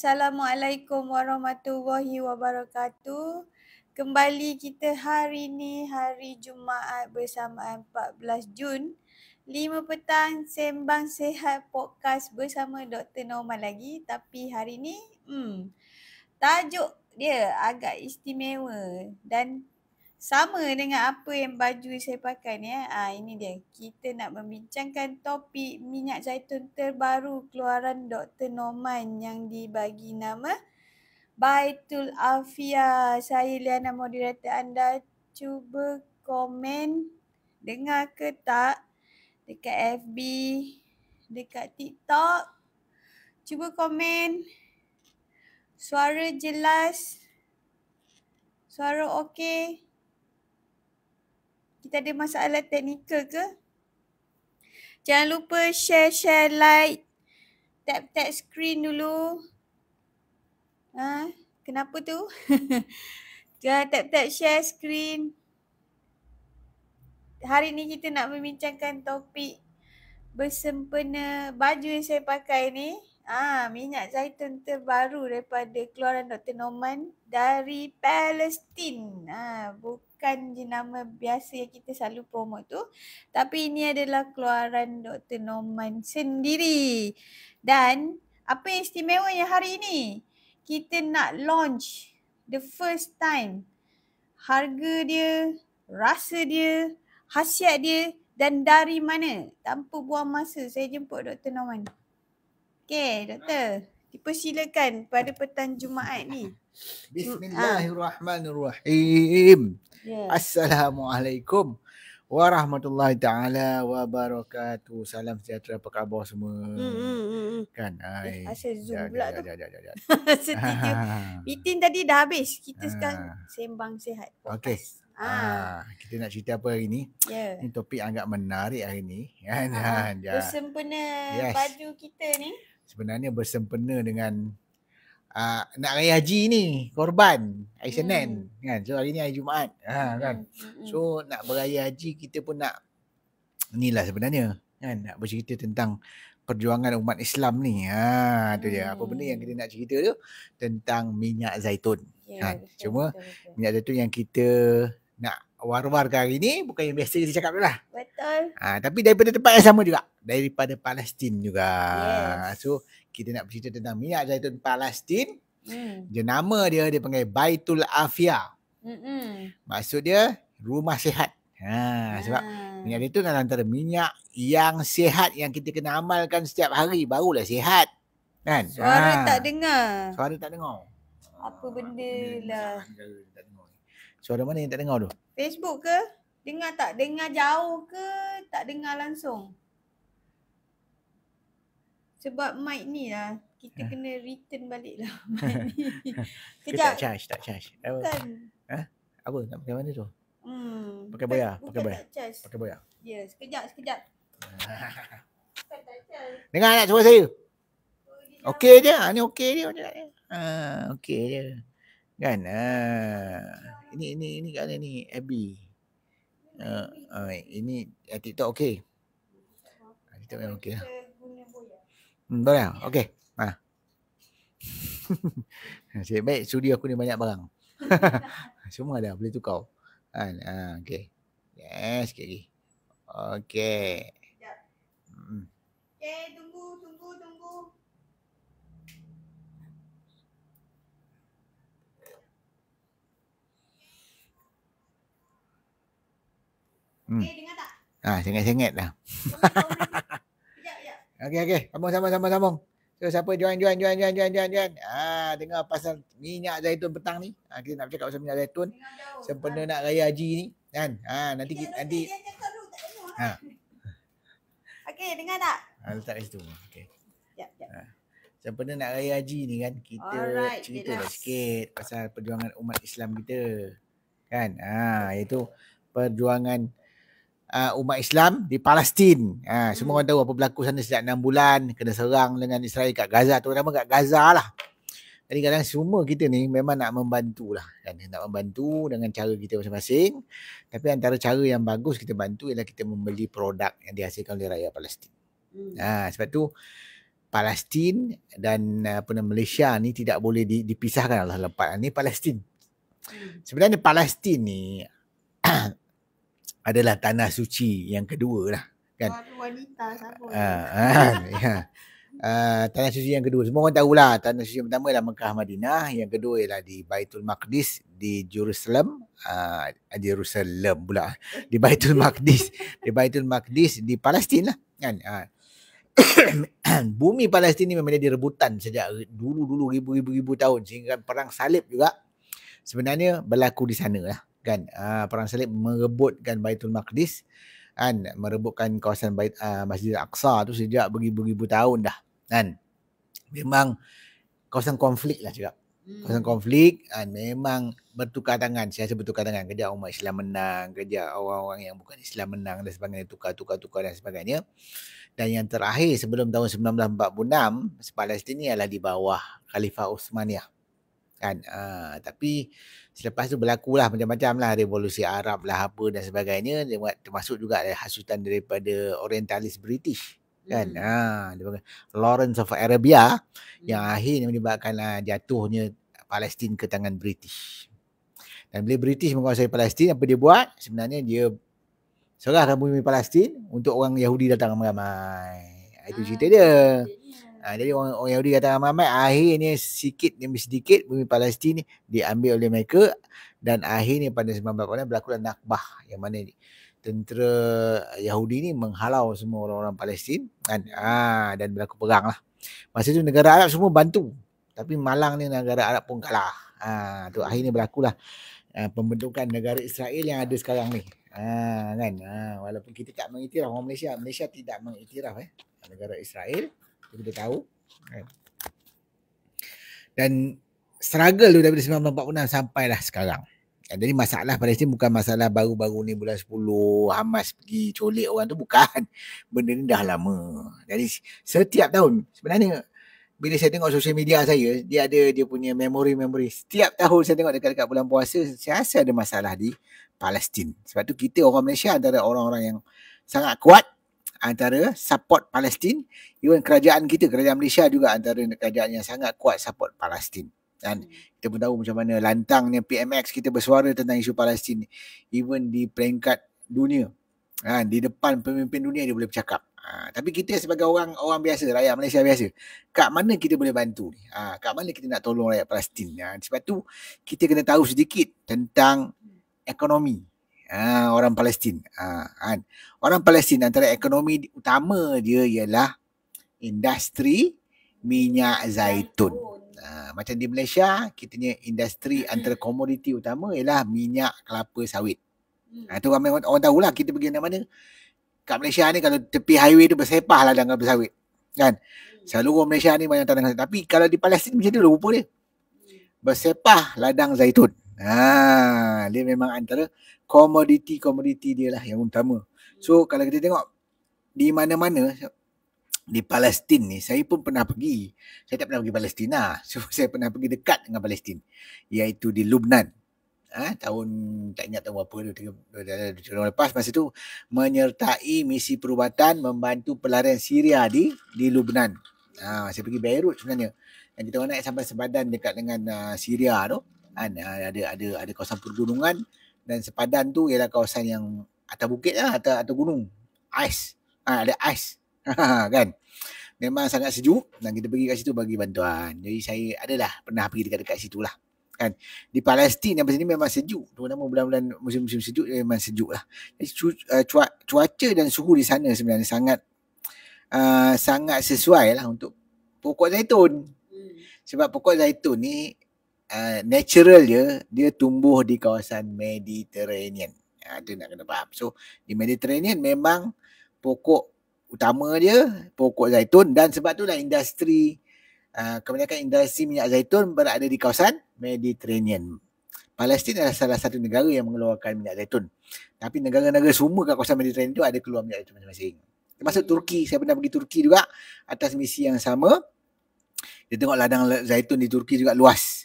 Assalamualaikum warahmatullahi wabarakatuh. Kembali kita hari ini hari Jumaat bersamaan 14 Jun 5 petang sembang sehat podcast bersama Dr. Norman lagi tapi hari ini hmm tajuk dia agak istimewa dan sama dengan apa yang baju saya pakai ni eh. Ah, ini dia. Kita nak membincangkan topik minyak zaitun terbaru keluaran Dr. Norman yang dibagi nama Baitul Afia. Saya Liana moderator anda. Cuba komen dengar ke tak dekat FB, dekat TikTok. Cuba komen. Suara jelas. Suara okey. Kita ada masalah teknikal ke? Jangan lupa share, share, like. Tap, tap screen dulu. Ha? Kenapa tu? Jangan tap, tap, share screen. Hari ni kita nak membincangkan topik bersempena baju yang saya pakai ni. Ah, minyak zaitun terbaru daripada keluaran Dr. Norman dari Palestin. Ah, bukan je nama biasa yang kita selalu promo tu. Tapi ini adalah keluaran Dr. Norman sendiri. Dan apa yang istimewa yang hari ini? Kita nak launch the first time. Harga dia, rasa dia, khasiat dia dan dari mana? Tanpa buang masa, saya jemput Dr. Norman. Okey, doktor. Dipersilakan pada petang Jumaat ni. Bismillahirrahmanirrahim. Yeah. Assalamualaikum warahmatullahi taala wabarakatuh. Salam sejahtera apa khabar semua? Mm-hmm. Kan. Eh, Hai. Eh, asal zoom pula tu. Ya ya ya ya. Meeting tadi dah habis. Kita ha. sekarang sembang sihat. Okey. Ha. ha, kita nak cerita apa hari ni? Yeah. Ini topik agak menarik hari ni. Kan. Ha. Ha. Ya. Sempena yes. baju kita ni sebenarnya bersempena dengan uh, nak raya haji ni korban hari hmm. Senin hmm. kan so hari ni hari Jumaat ha hmm, kan hmm, so nak beraya haji kita pun nak inilah sebenarnya kan nak bercerita tentang perjuangan umat Islam ni ha tu dia apa benda yang kita nak cerita tu tentang minyak zaitun Ya, kan. Cuma betul-betul. minyak zaitun yang kita war-war ke hari ni bukan yang biasa kita cakap lah. Betul. Ha, tapi daripada tempat yang sama juga. Daripada Palestin juga. Yes. So kita nak bercerita tentang minyak dari zaitun Palestin. Hmm. Dia nama dia dia panggil Baitul Afia. Hmm. Maksud dia rumah sehat. Ha, hmm. sebab ah. minyak itu adalah kan antara minyak yang sehat yang kita kena amalkan setiap hari barulah sihat. Kan? Suara ha. tak dengar. Suara tak dengar. Apa benda ah, lah. Suara mana yang tak dengar tu? Facebook ke? Dengar tak? Dengar jauh ke? Tak dengar langsung? Sebab mic ni lah. Kita ha? kena return balik lah mic ni. Tak charge, tak charge. Apa? Kan. Ha? Apa? Nak pakai mana tu? Hmm. Pakai bayar, Bukan pakai bayar. Charge. Pakai bayar. Ya, yeah, sekejap, sekejap. dengar tak suara saya? Okey je. Ah, ni okey je. Ha, okey je. Kan? Ha ini ini ini kat mana ni Abby uh, uh, ini uh, TikTok okey ah, TikTok memang okey lah. hmm, boleh lah okey ha. Saya baik studi aku ni banyak barang semua ada boleh tukar kan ha, uh, yes sikit lagi okey hmm. Okay, tunggu, tunggu, tunggu. Hmm. Okay, eh, dengar tak? Ah, sengit-sengit lah. Sekejap, sekejap. Okey, okey. sama sambung, sambung, sambung. siapa join, join, join, join, join, join, join. Ah, dengar pasal minyak zaitun petang ni. Ah, kita nak cakap pasal minyak zaitun. Sempena nak raya haji ni. Kan? Ah, nanti, kita, nanti. Ha. Okey, dengar tak? Ah, letak kat situ. Okey. Sekejap, sekejap. Ah. nak raya haji ni kan Kita Alright, cerita lah sikit Pasal perjuangan umat Islam kita Kan ha, Iaitu perjuangan uh, umat Islam di Palestin. Uh, hmm. semua orang tahu apa berlaku sana sejak 6 bulan kena serang dengan Israel kat Gaza terutama kat Gaza lah. Jadi kadang semua kita ni memang nak membantu lah. Kan? Nak membantu dengan cara kita masing-masing. Tapi antara cara yang bagus kita bantu ialah kita membeli produk yang dihasilkan oleh rakyat Palestin. Hmm. Ha, sebab tu Palestin dan uh, apa nama Malaysia ni tidak boleh dipisahkan Allah lepas ni Palestin. Hmm. Sebenarnya Palestin ni eh, adalah tanah suci yang kedua lah kan wanita siapa uh, ah, uh, ah, ya. ah, tanah suci yang kedua semua orang tahulah tanah suci yang pertama adalah Mekah Madinah yang kedua ialah di Baitul Maqdis di Jerusalem uh, di Jerusalem pula di Baitul Maqdis di Baitul Maqdis di Palestin lah kan uh. bumi Palestin ni memang jadi rebutan sejak dulu-dulu ribu-ribu-ribu tahun sehingga perang salib juga sebenarnya berlaku di sana lah kan uh, ah, perang salib merebutkan Baitul Maqdis kan merebutkan kawasan Bait uh, ah, Masjid Al-Aqsa tu sejak beribu-ribu tahun dah kan memang kawasan konflik lah juga hmm. kawasan konflik kan memang bertukar tangan saya rasa bertukar tangan kerja umat Islam menang kerja orang-orang yang bukan Islam menang dan sebagainya tukar-tukar-tukar dan sebagainya dan yang terakhir sebelum tahun 1946 Palestin ni adalah di bawah Khalifah Uthmaniyah Kan? Ha, tapi selepas tu berlaku lah macam-macam lah revolusi Arab lah apa dan sebagainya. Dia termasuk juga ada hasutan daripada Orientalis British. Kan? Hmm. Ha, Lawrence of Arabia hmm. yang akhirnya menyebabkan uh, jatuhnya Palestin ke tangan British. Dan bila British menguasai Palestin apa dia buat? Sebenarnya dia serahkan bumi Palestin untuk orang Yahudi datang ramai-ramai. Itu cerita ah, dia. Ha, jadi orang, orang Yahudi kata Muhammad akhirnya sikit demi sedikit bumi Palestin ni diambil oleh mereka dan akhirnya pada 1948 berlaku lah Nakbah yang mana ni tentera Yahudi ni menghalau semua orang-orang Palestin kan ha, dan berlaku perang lah. Masa tu negara Arab semua bantu tapi malang ni negara Arab pun kalah. Ha, tu akhirnya berlaku lah ha, pembentukan negara Israel yang ada sekarang ni. Ha, kan? Ha, walaupun kita tak mengiktiraf orang Malaysia, Malaysia tidak mengiktiraf eh negara Israel kita tahu kan. Dan struggle tu daripada 1946 lah sekarang. Kan, jadi masalah pada sini bukan masalah baru-baru ni bulan 10 Hamas pergi colik orang tu bukan. Benda ni dah lama. Jadi setiap tahun sebenarnya bila saya tengok sosial media saya dia ada dia punya memory-memory. Setiap tahun saya tengok dekat-dekat bulan puasa saya rasa ada masalah di Palestin. Sebab tu kita orang Malaysia antara orang-orang yang sangat kuat antara support Palestin even kerajaan kita kerajaan Malaysia juga antara kerajaan yang sangat kuat support Palestin dan hmm. kita pun tahu macam mana lantangnya PMX kita bersuara tentang isu Palestin even di peringkat dunia kan di depan pemimpin dunia dia boleh bercakap ha, tapi kita sebagai orang orang biasa rakyat Malaysia biasa kat mana kita boleh bantu ni ha, kat mana kita nak tolong rakyat Palestin ha, sebab tu kita kena tahu sedikit tentang ekonomi ha, orang Palestin. Ha, kan? Orang Palestin antara ekonomi utama dia ialah industri minyak zaitun. Ha, macam di Malaysia, kita punya industri antara komoditi utama ialah minyak kelapa sawit. Mm. Ha, itu ramai orang, orang tahulah kita pergi mana-mana. Kat Malaysia ni kalau tepi highway tu bersepah lah dengan kelapa sawit. Kan? Mm. Seluruh Malaysia ni banyak tanah Tapi kalau di Palestin macam tu lah rupa dia. Mm. Bersepah ladang zaitun. Ha, dia memang antara komoditi-komoditi dia lah yang utama. So kalau kita tengok di mana-mana di Palestin ni saya pun pernah pergi. Saya tak pernah pergi Palestin lah. So, saya pernah pergi dekat dengan Palestin iaitu di Lubnan. Ah ha, tahun tak ingat tahun berapa tu tahun lepas masa tu menyertai misi perubatan membantu pelarian Syria di di Lubnan. Ah ha, saya pergi Beirut sebenarnya. Dan kita orang naik sampai sebadan dekat dengan uh, Syria tu kan ah, ada ada ada kawasan pergunungan dan sepadan tu ialah kawasan yang atas bukit lah atas, atas gunung ais ha, ada ais kan memang sangat sejuk dan kita pergi kat situ bagi bantuan jadi saya adalah pernah pergi dekat-dekat situ lah kan di Palestin yang sini memang sejuk tu nama bulan-bulan musim-musim sejuk memang sejuk lah jadi, eh, cuaca dan suhu di sana sebenarnya sangat uh, sangat sesuai lah untuk pokok zaitun hmm. sebab pokok zaitun ni Ah, naturalnya dia tumbuh di kawasan Mediterranean. Ada ah, ha, nak kena faham. So di Mediterranean memang pokok utama dia pokok zaitun dan sebab tu lah industri uh, kebanyakan industri minyak zaitun berada di kawasan Mediterranean. Palestin adalah salah satu negara yang mengeluarkan minyak zaitun. Tapi negara-negara semua kat kawasan Mediterranean tu ada keluar minyak zaitun masing-masing. Termasuk Turki. Saya pernah pergi Turki juga atas misi yang sama. Dia tengok ladang zaitun di Turki juga luas.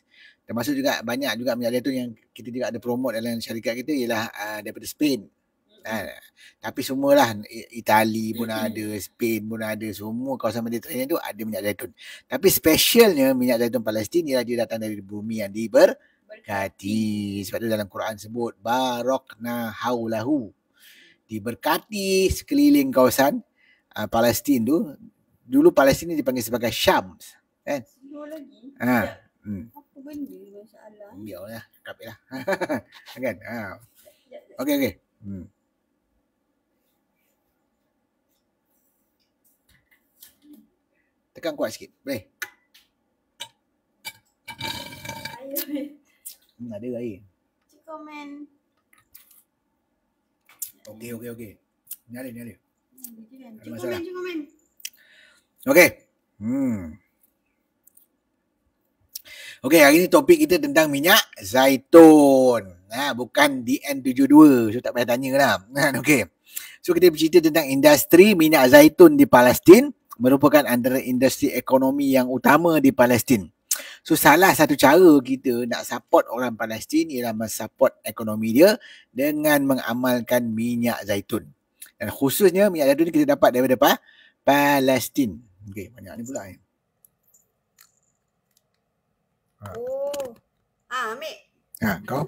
Termasuk juga banyak juga penyedia tu yang kita juga ada promote dalam syarikat kita ialah uh, daripada Spain. Ha. Tapi semualah Itali pun mm-hmm. ada, Spain pun ada, semua kawasan Mediterranean tu ada minyak zaitun. Tapi specialnya minyak zaitun Palestin ialah dia datang dari bumi yang diberkati. Sebab tu dalam Quran sebut barakna haulahu. Diberkati sekeliling kawasan uh, Palestin tu. Dulu Palestin ni dipanggil sebagai Syams. Eh? Dua lagi. Ha. Ya. Hmm benda masalah. Biarlah, cakap lah. kan? Ha. Okey okey. Hmm. Tekan kuat sikit. Boleh. Hmm, ada lagi. Cik komen. Okey okey okey. Ni ada ni ada. Hmm, kan. Cik komen, cik komen. Okey. Hmm. Okey, hari ni topik kita tentang minyak zaitun. Ha, bukan DN72. So, tak payah tanya lah. Ha, okey. So, kita bercerita tentang industri minyak zaitun di Palestin merupakan antara industri ekonomi yang utama di Palestin. So salah satu cara kita nak support orang Palestin ialah mensupport ekonomi dia dengan mengamalkan minyak zaitun. Dan khususnya minyak zaitun ni kita dapat daripada apa? Palestin. Okey, banyak ni pula ni. Eh. Ha. Oh. Ah, ambil. Ha, kau.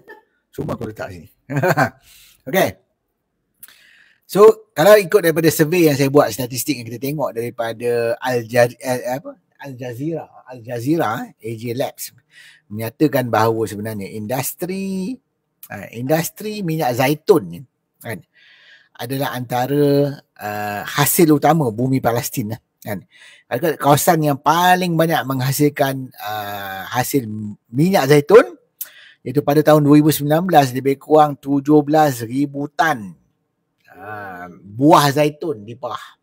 Semua aku letak sini. okay. So, kalau ikut daripada survey yang saya buat, statistik yang kita tengok daripada Al eh, apa? Al Jazeera, Al Jazeera, eh, AJ Labs menyatakan bahawa sebenarnya industri eh, industri minyak zaitun kan adalah antara uh, hasil utama bumi Palestin kan kawasan yang paling banyak menghasilkan uh, hasil minyak zaitun iaitu pada tahun 2019 lebih kurang 17,000 tan uh, buah zaitun di perah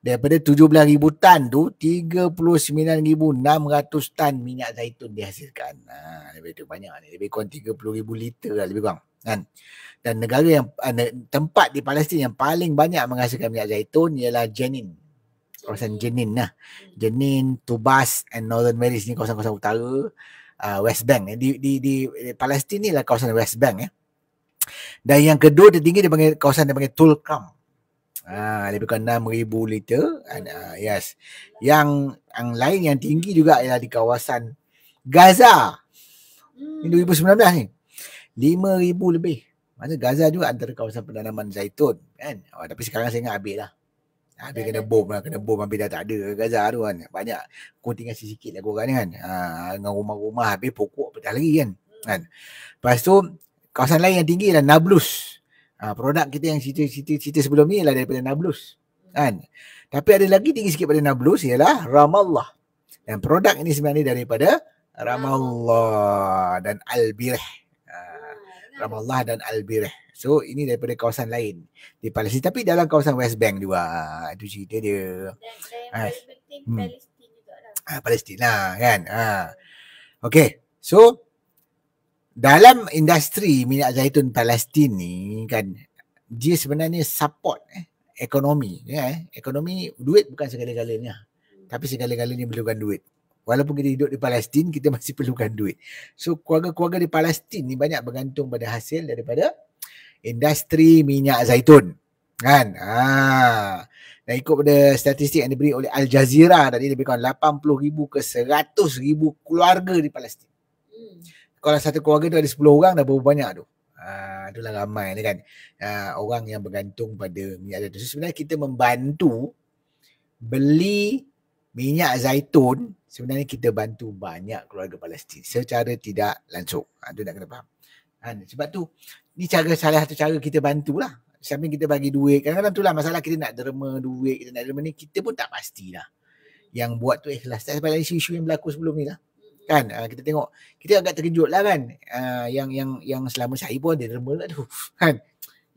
daripada 17,000 tan tu 39,600 tan minyak zaitun dihasilkan uh, lebih tu banyak ni lebih kurang 30,000 liter lah lebih kurang kan dan negara yang uh, tempat di Palestin yang paling banyak menghasilkan minyak zaitun ialah Jenin kawasan Jenin lah. Jenin, Tubas and Northern Maris ni kawasan-kawasan utara uh, West Bank. Di, di, di, di Palestin ni lah kawasan West Bank ya. Dan yang kedua dia tinggi dia panggil kawasan dia panggil Tulkam. Ah, lebih kurang 6,000 liter. And, uh, yes. Yang yang lain yang tinggi juga ialah di kawasan Gaza. Ini 2019 hmm. ni. 5,000 lebih. Maksudnya Gaza juga antara kawasan penanaman zaitun. Kan? Oh, tapi sekarang saya ingat habis lah. Habis ah, kena bom lah, kena bom habis dah tak ada Gaza tu kan. Banyak, kau sikit-sikit lah korang ni kan. Ha, dengan rumah-rumah habis pokok pecah lagi kan. kan. Lepas tu, kawasan lain yang tinggi adalah Nablus. Ha, produk kita yang cerita-cerita sebelum ni ialah daripada Nablus. Kan. Tapi ada lagi tinggi sikit pada Nablus ialah Ramallah. Dan produk ini sebenarnya daripada Ramallah dan al Albirah. Ramallah dan Al-Birah. So ini daripada kawasan lain di Palestin tapi dalam kawasan West Bank juga. Ah, itu cerita dia. Dan, dan ah, ha. Hmm. Palestin juga ah, lah. Ha, kan. Ha. Okay. So dalam industri minyak zaitun Palestin ni kan dia sebenarnya support eh, ekonomi. Ya, eh. Ekonomi duit bukan segala-galanya. Tapi segala-galanya perlukan duit. Walaupun kita hidup di Palestin, kita masih perlukan duit. So keluarga-keluarga di Palestin ni banyak bergantung pada hasil daripada industri minyak zaitun. Kan? Ah. Dan ikut pada statistik yang diberi oleh Al Jazeera tadi lebih kurang ribu ke 100 ribu keluarga di Palestin. Hmm. Kalau satu keluarga tu ada 10 orang dah berapa banyak tu? Ah, itulah ramai ni kan. Ah, orang yang bergantung pada minyak zaitun. So, sebenarnya kita membantu beli minyak zaitun sebenarnya kita bantu banyak keluarga Palestin secara tidak langsung. Ha, tu nak kena faham. Kan? Sebab tu, ni cara salah satu cara kita bantulah. Sampai kita bagi duit. Kadang-kadang tu lah masalah kita nak derma duit, kita nak derma ni, kita pun tak pastilah. Yang buat tu ikhlas. Tak sebab isu-isu yang berlaku sebelum ni lah. Kan? Ha, kita tengok. Kita agak terkejut lah kan. Ha, yang yang yang selama saya pun dia derma lah tu. Kan?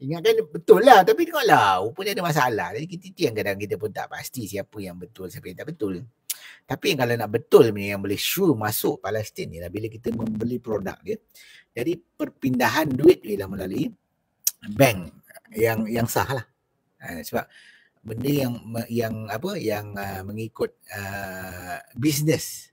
Ingat kan betul lah tapi tengoklah rupanya ada masalah. Jadi kita yang kadang kita pun tak pasti siapa yang betul siapa yang tak betul. Tapi kalau nak betul ni yang boleh sure masuk Palestin ni lah bila kita membeli produk dia. Jadi perpindahan duit ialah melalui bank yang yang sah lah. Ha, sebab benda yang yang apa yang uh, mengikut uh, business.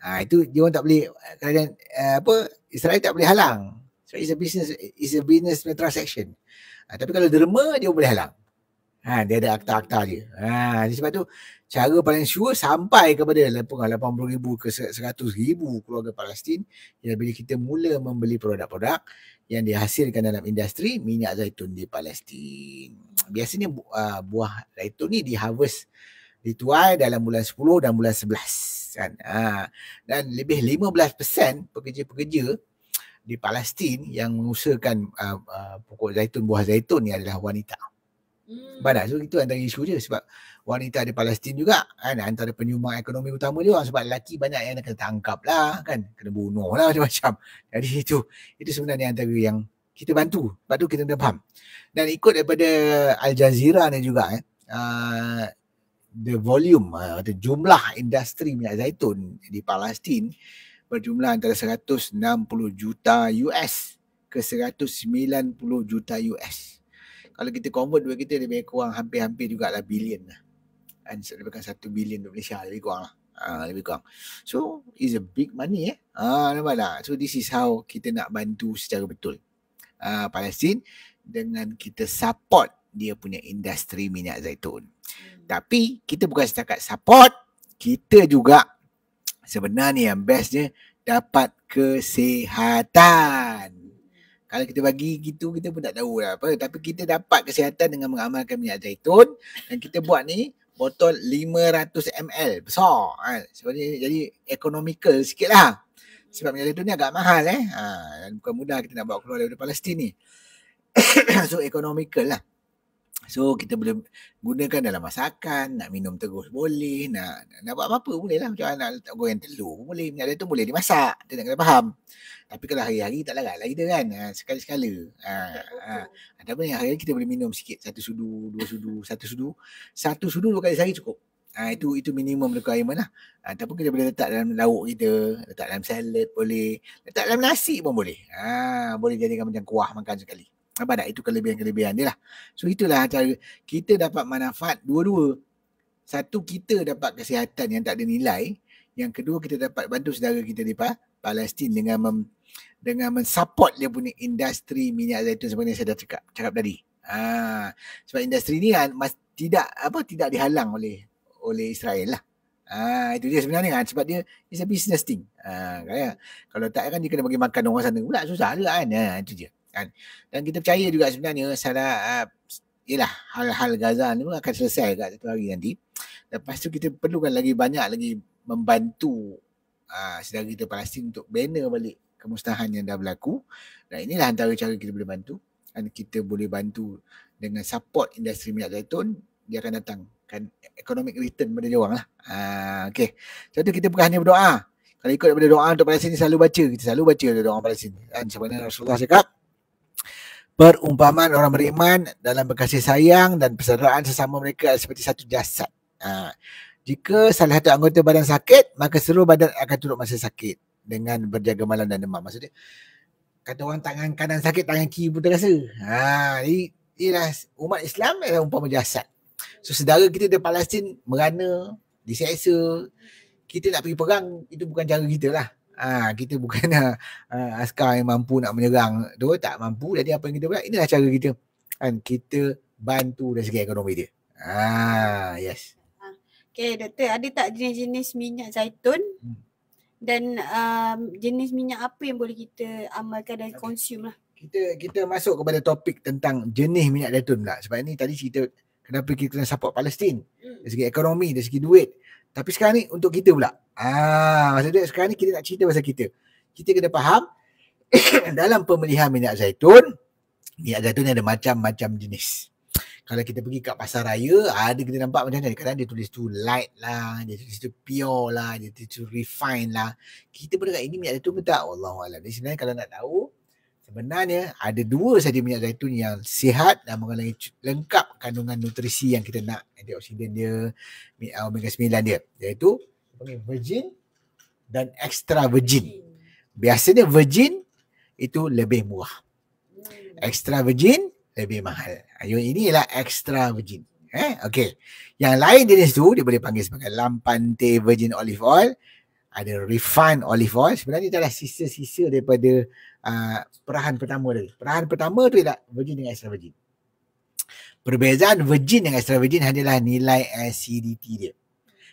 Uh, itu dia orang tak boleh kerajaan uh, apa Israel tak boleh halang. So it's a business is a business transaction. Uh, tapi kalau derma dia boleh halang. Ha, dia ada akta-akta dia. Ha, sebab tu cara paling sure sampai kepada 80 ah, ribu ke 100 ribu keluarga Palestin ialah bila kita mula membeli produk-produk yang dihasilkan dalam industri minyak zaitun di Palestin. Biasanya ah, buah zaitun ni diharvest dituai dalam bulan 10 dan bulan 11 kan. Ah, dan lebih 15% pekerja-pekerja di Palestin yang mengusahakan pokok zaitun buah zaitun ni adalah wanita. Hmm. Sebab so, itu antara isu dia sebab wanita ada Palestin juga kan antara penyumbang ekonomi utama dia orang sebab lelaki banyak yang kena tangkap lah kan kena bunuh lah macam-macam. Jadi itu itu sebenarnya antara yang kita bantu. Lepas tu kita dah faham. Dan ikut daripada Al Jazeera ni juga eh. Uh, the volume uh, atau jumlah industri minyak zaitun di Palestin berjumlah antara 160 juta US ke 190 juta US. Kalau kita convert duit kita lebih kurang hampir-hampir jugalah bilion lah. And so, lebih kurang satu bilion duit Malaysia lebih kurang lah. Uh, lebih kurang. So, is a big money eh. Ah, uh, nampak tak? So, this is how kita nak bantu secara betul. Ah, Palestin dengan kita support dia punya industri minyak zaitun. Hmm. Tapi, kita bukan setakat support. Kita juga sebenarnya yang bestnya dapat kesihatan. Kalau kita bagi gitu kita pun tak tahu lah apa. Tapi kita dapat kesihatan dengan mengamalkan minyak zaitun dan kita buat ni botol 500 ml besar kan. Sebab ni jadi economical sikit lah. Sebab minyak zaitun ni agak mahal eh. Ha, bukan mudah kita nak bawa keluar daripada Palestin ni. so economical lah. So kita boleh gunakan dalam masakan, nak minum terus boleh, nak nak buat apa-apa boleh lah. Macam nak letak goreng telur pun boleh. Minyak tu boleh dimasak. Kita nak kena faham. Tapi kalau hari-hari tak larat lah kita kan. Ha, sekali-sekala. Ha, ha. Ada yang hari-hari kita boleh minum sikit. Satu sudu, dua sudu, satu sudu. Satu sudu dua kali sehari cukup. Ha, itu itu minimum requirement lah. Ha, ataupun kita boleh letak dalam lauk kita. Letak dalam salad boleh. Letak dalam nasi pun boleh. Ha, boleh jadikan macam kuah makan sekali apa tak? Itu kelebihan-kelebihan dia lah. So itulah cara kita dapat manfaat dua-dua. Satu kita dapat kesihatan yang tak ada nilai. Yang kedua kita dapat bantu saudara kita di Palestin dengan mem, dengan mensupport dia punya industri minyak zaitun sebenarnya saya dah cakap cakap tadi. Ah, ha, sebab industri ni kan mas, tidak apa tidak dihalang oleh oleh Israel lah. Ah, ha, itu dia sebenarnya kan sebab dia is a business thing. Ah, ha, kaya, kalau tak kan dia kena bagi makan orang sana pula susah lah kan. Ha, itu dia kan dan kita percaya juga sebenarnya salah ialah ah, uh, hal-hal Gaza ni akan selesai dekat satu hari nanti lepas tu kita perlukan lagi banyak lagi membantu uh, saudara kita Palestin untuk bina balik kemusnahan yang dah berlaku dan inilah antara cara kita boleh bantu dan kita boleh bantu dengan support industri minyak zaitun dia akan datang kan economic return pada dia orang lah. Uh, ah, okay. Sebab tu kita bukan hanya berdoa. Kalau ikut daripada doa untuk Palestin ni selalu baca. Kita selalu baca doa Palestin. Dan sebenarnya Rasulullah cakap perumpamaan orang beriman dalam berkasih sayang dan persaudaraan sesama mereka seperti satu jasad. Ha. Jika salah satu anggota badan sakit, maka seluruh badan akan turut masa sakit dengan berjaga malam dan demam. Maksudnya, kata orang tangan kanan sakit, tangan kiri pun terasa. Ha. Ialah umat Islam adalah umpama jasad. So, sedara kita di Palestin merana, diseksa, kita nak pergi perang, itu bukan cara kita lah. Ha, kita bukan ha, askar yang mampu nak menyerang tu tak mampu jadi apa yang kita buat inilah cara kita kan kita bantu dari segi ekonomi dia ha, yes Okay doktor ada tak jenis-jenis minyak zaitun hmm. dan um, jenis minyak apa yang boleh kita amalkan dan okay. consume lah kita kita masuk kepada topik tentang jenis minyak zaitun pula sebab ni tadi cerita kenapa kita kena support Palestin hmm. dari segi ekonomi dari segi duit tapi sekarang ni untuk kita pula. Ah, maksudnya sekarang ni kita nak cerita pasal kita. Kita kena faham dalam pemilihan minyak zaitun, minyak zaitun ni ada macam-macam jenis. Kalau kita pergi kat pasar raya, ada kita nampak macam mana. Kadang dia tulis tu light lah, dia tulis tu pure lah, dia tulis tu refine lah. Kita pun dekat ini minyak zaitun ke tak? Allah Allah. Jadi sebenarnya kalau nak tahu, Sebenarnya ada dua saja minyak zaitun yang sihat dan mengandungi lengkap kandungan nutrisi yang kita nak antioksidan dia uh, omega 9 dia iaitu virgin dan extra virgin. Biasanya virgin itu lebih murah. Extra virgin lebih mahal. Ayo ini ialah extra virgin. Eh okey. Yang lain jenis tu dia boleh panggil sebagai lampante virgin olive oil ada refund olive oil sebenarnya adalah sisa-sisa daripada uh, perahan pertama dia. Perahan pertama tu ialah virgin dengan extra virgin. Perbezaan virgin dengan extra virgin adalah nilai acidity dia.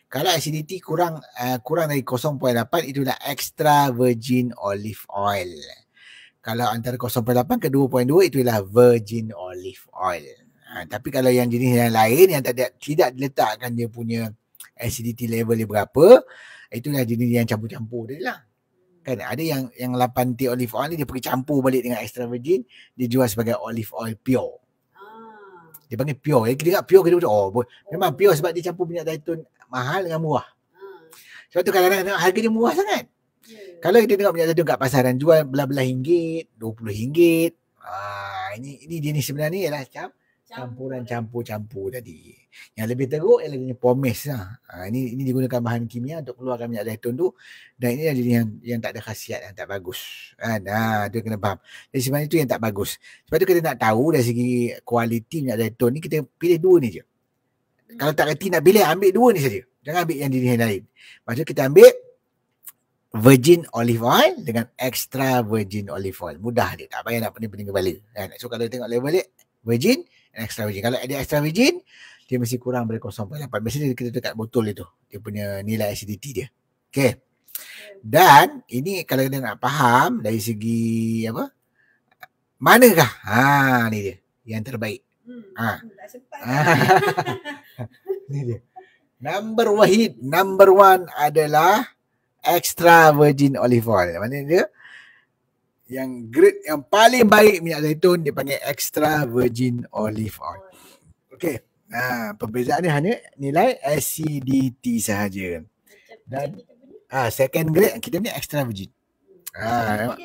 Kalau acidity kurang uh, kurang dari 0.8 itulah extra virgin olive oil. Kalau antara 0.8 ke 2.2 itulah virgin olive oil. Ha, tapi kalau yang jenis yang lain yang tak tidak diletakkan dia punya acidity level dia berapa, itulah jenis yang campur-campur dia lah. Kan ada yang yang 8T olive oil ni dia pergi campur balik dengan extra virgin, dia jual sebagai olive oil pure. Ah. Dia panggil pure. Kira eh, dia pure kita oh, oh, memang pure sebab dia campur minyak zaitun mahal dengan murah. Hmm. Sebab tu kadang-kadang tengok harga dia murah sangat. Yeah. Kalau kita tengok minyak zaitun kat pasaran jual belah-belah ringgit, 20 ringgit. Ah, ini ini jenis sebenarnya ialah macam campuran-campur-campur tadi. Yang lebih teruk ialah dia punya pomace lah. Ha, ini, ini digunakan bahan kimia untuk keluarkan minyak zaitun tu. Dan ini yang yang, yang tak ada khasiat, yang lah, tak bagus. Ha, nah, dia kena faham. Jadi sebenarnya itu yang tak bagus. Sebab tu kita nak tahu dari segi kualiti minyak zaitun ni, kita pilih dua ni je. Hmm. Kalau tak reti nak pilih, ambil dua ni saja. Jangan ambil yang diri yang lain. Lepas kita ambil virgin olive oil dengan extra virgin olive oil. Mudah dia. Tak payah nak pening-pening kepala. Ha, so kalau tengok label dia, virgin, and extra virgin. Kalau ada extra virgin, dia mesti kurang daripada 0.8. Biasanya kita dekat botol itu. Dia punya nilai acidity dia. Okay. Dan ini kalau kita nak faham dari segi apa? Manakah? Ha, ni dia. Yang terbaik. Hmm, ha. Hmm, ha. ni dia. Number wahid, number one adalah extra virgin olive oil. Mana dia? Uh, yang grade yang paling baik minyak zaitun dia panggil extra virgin olive oil. Okey. Ha, perbezaan dia hanya nilai acidity sahaja. Dan ha, second grade kita ni extra virgin. Ah,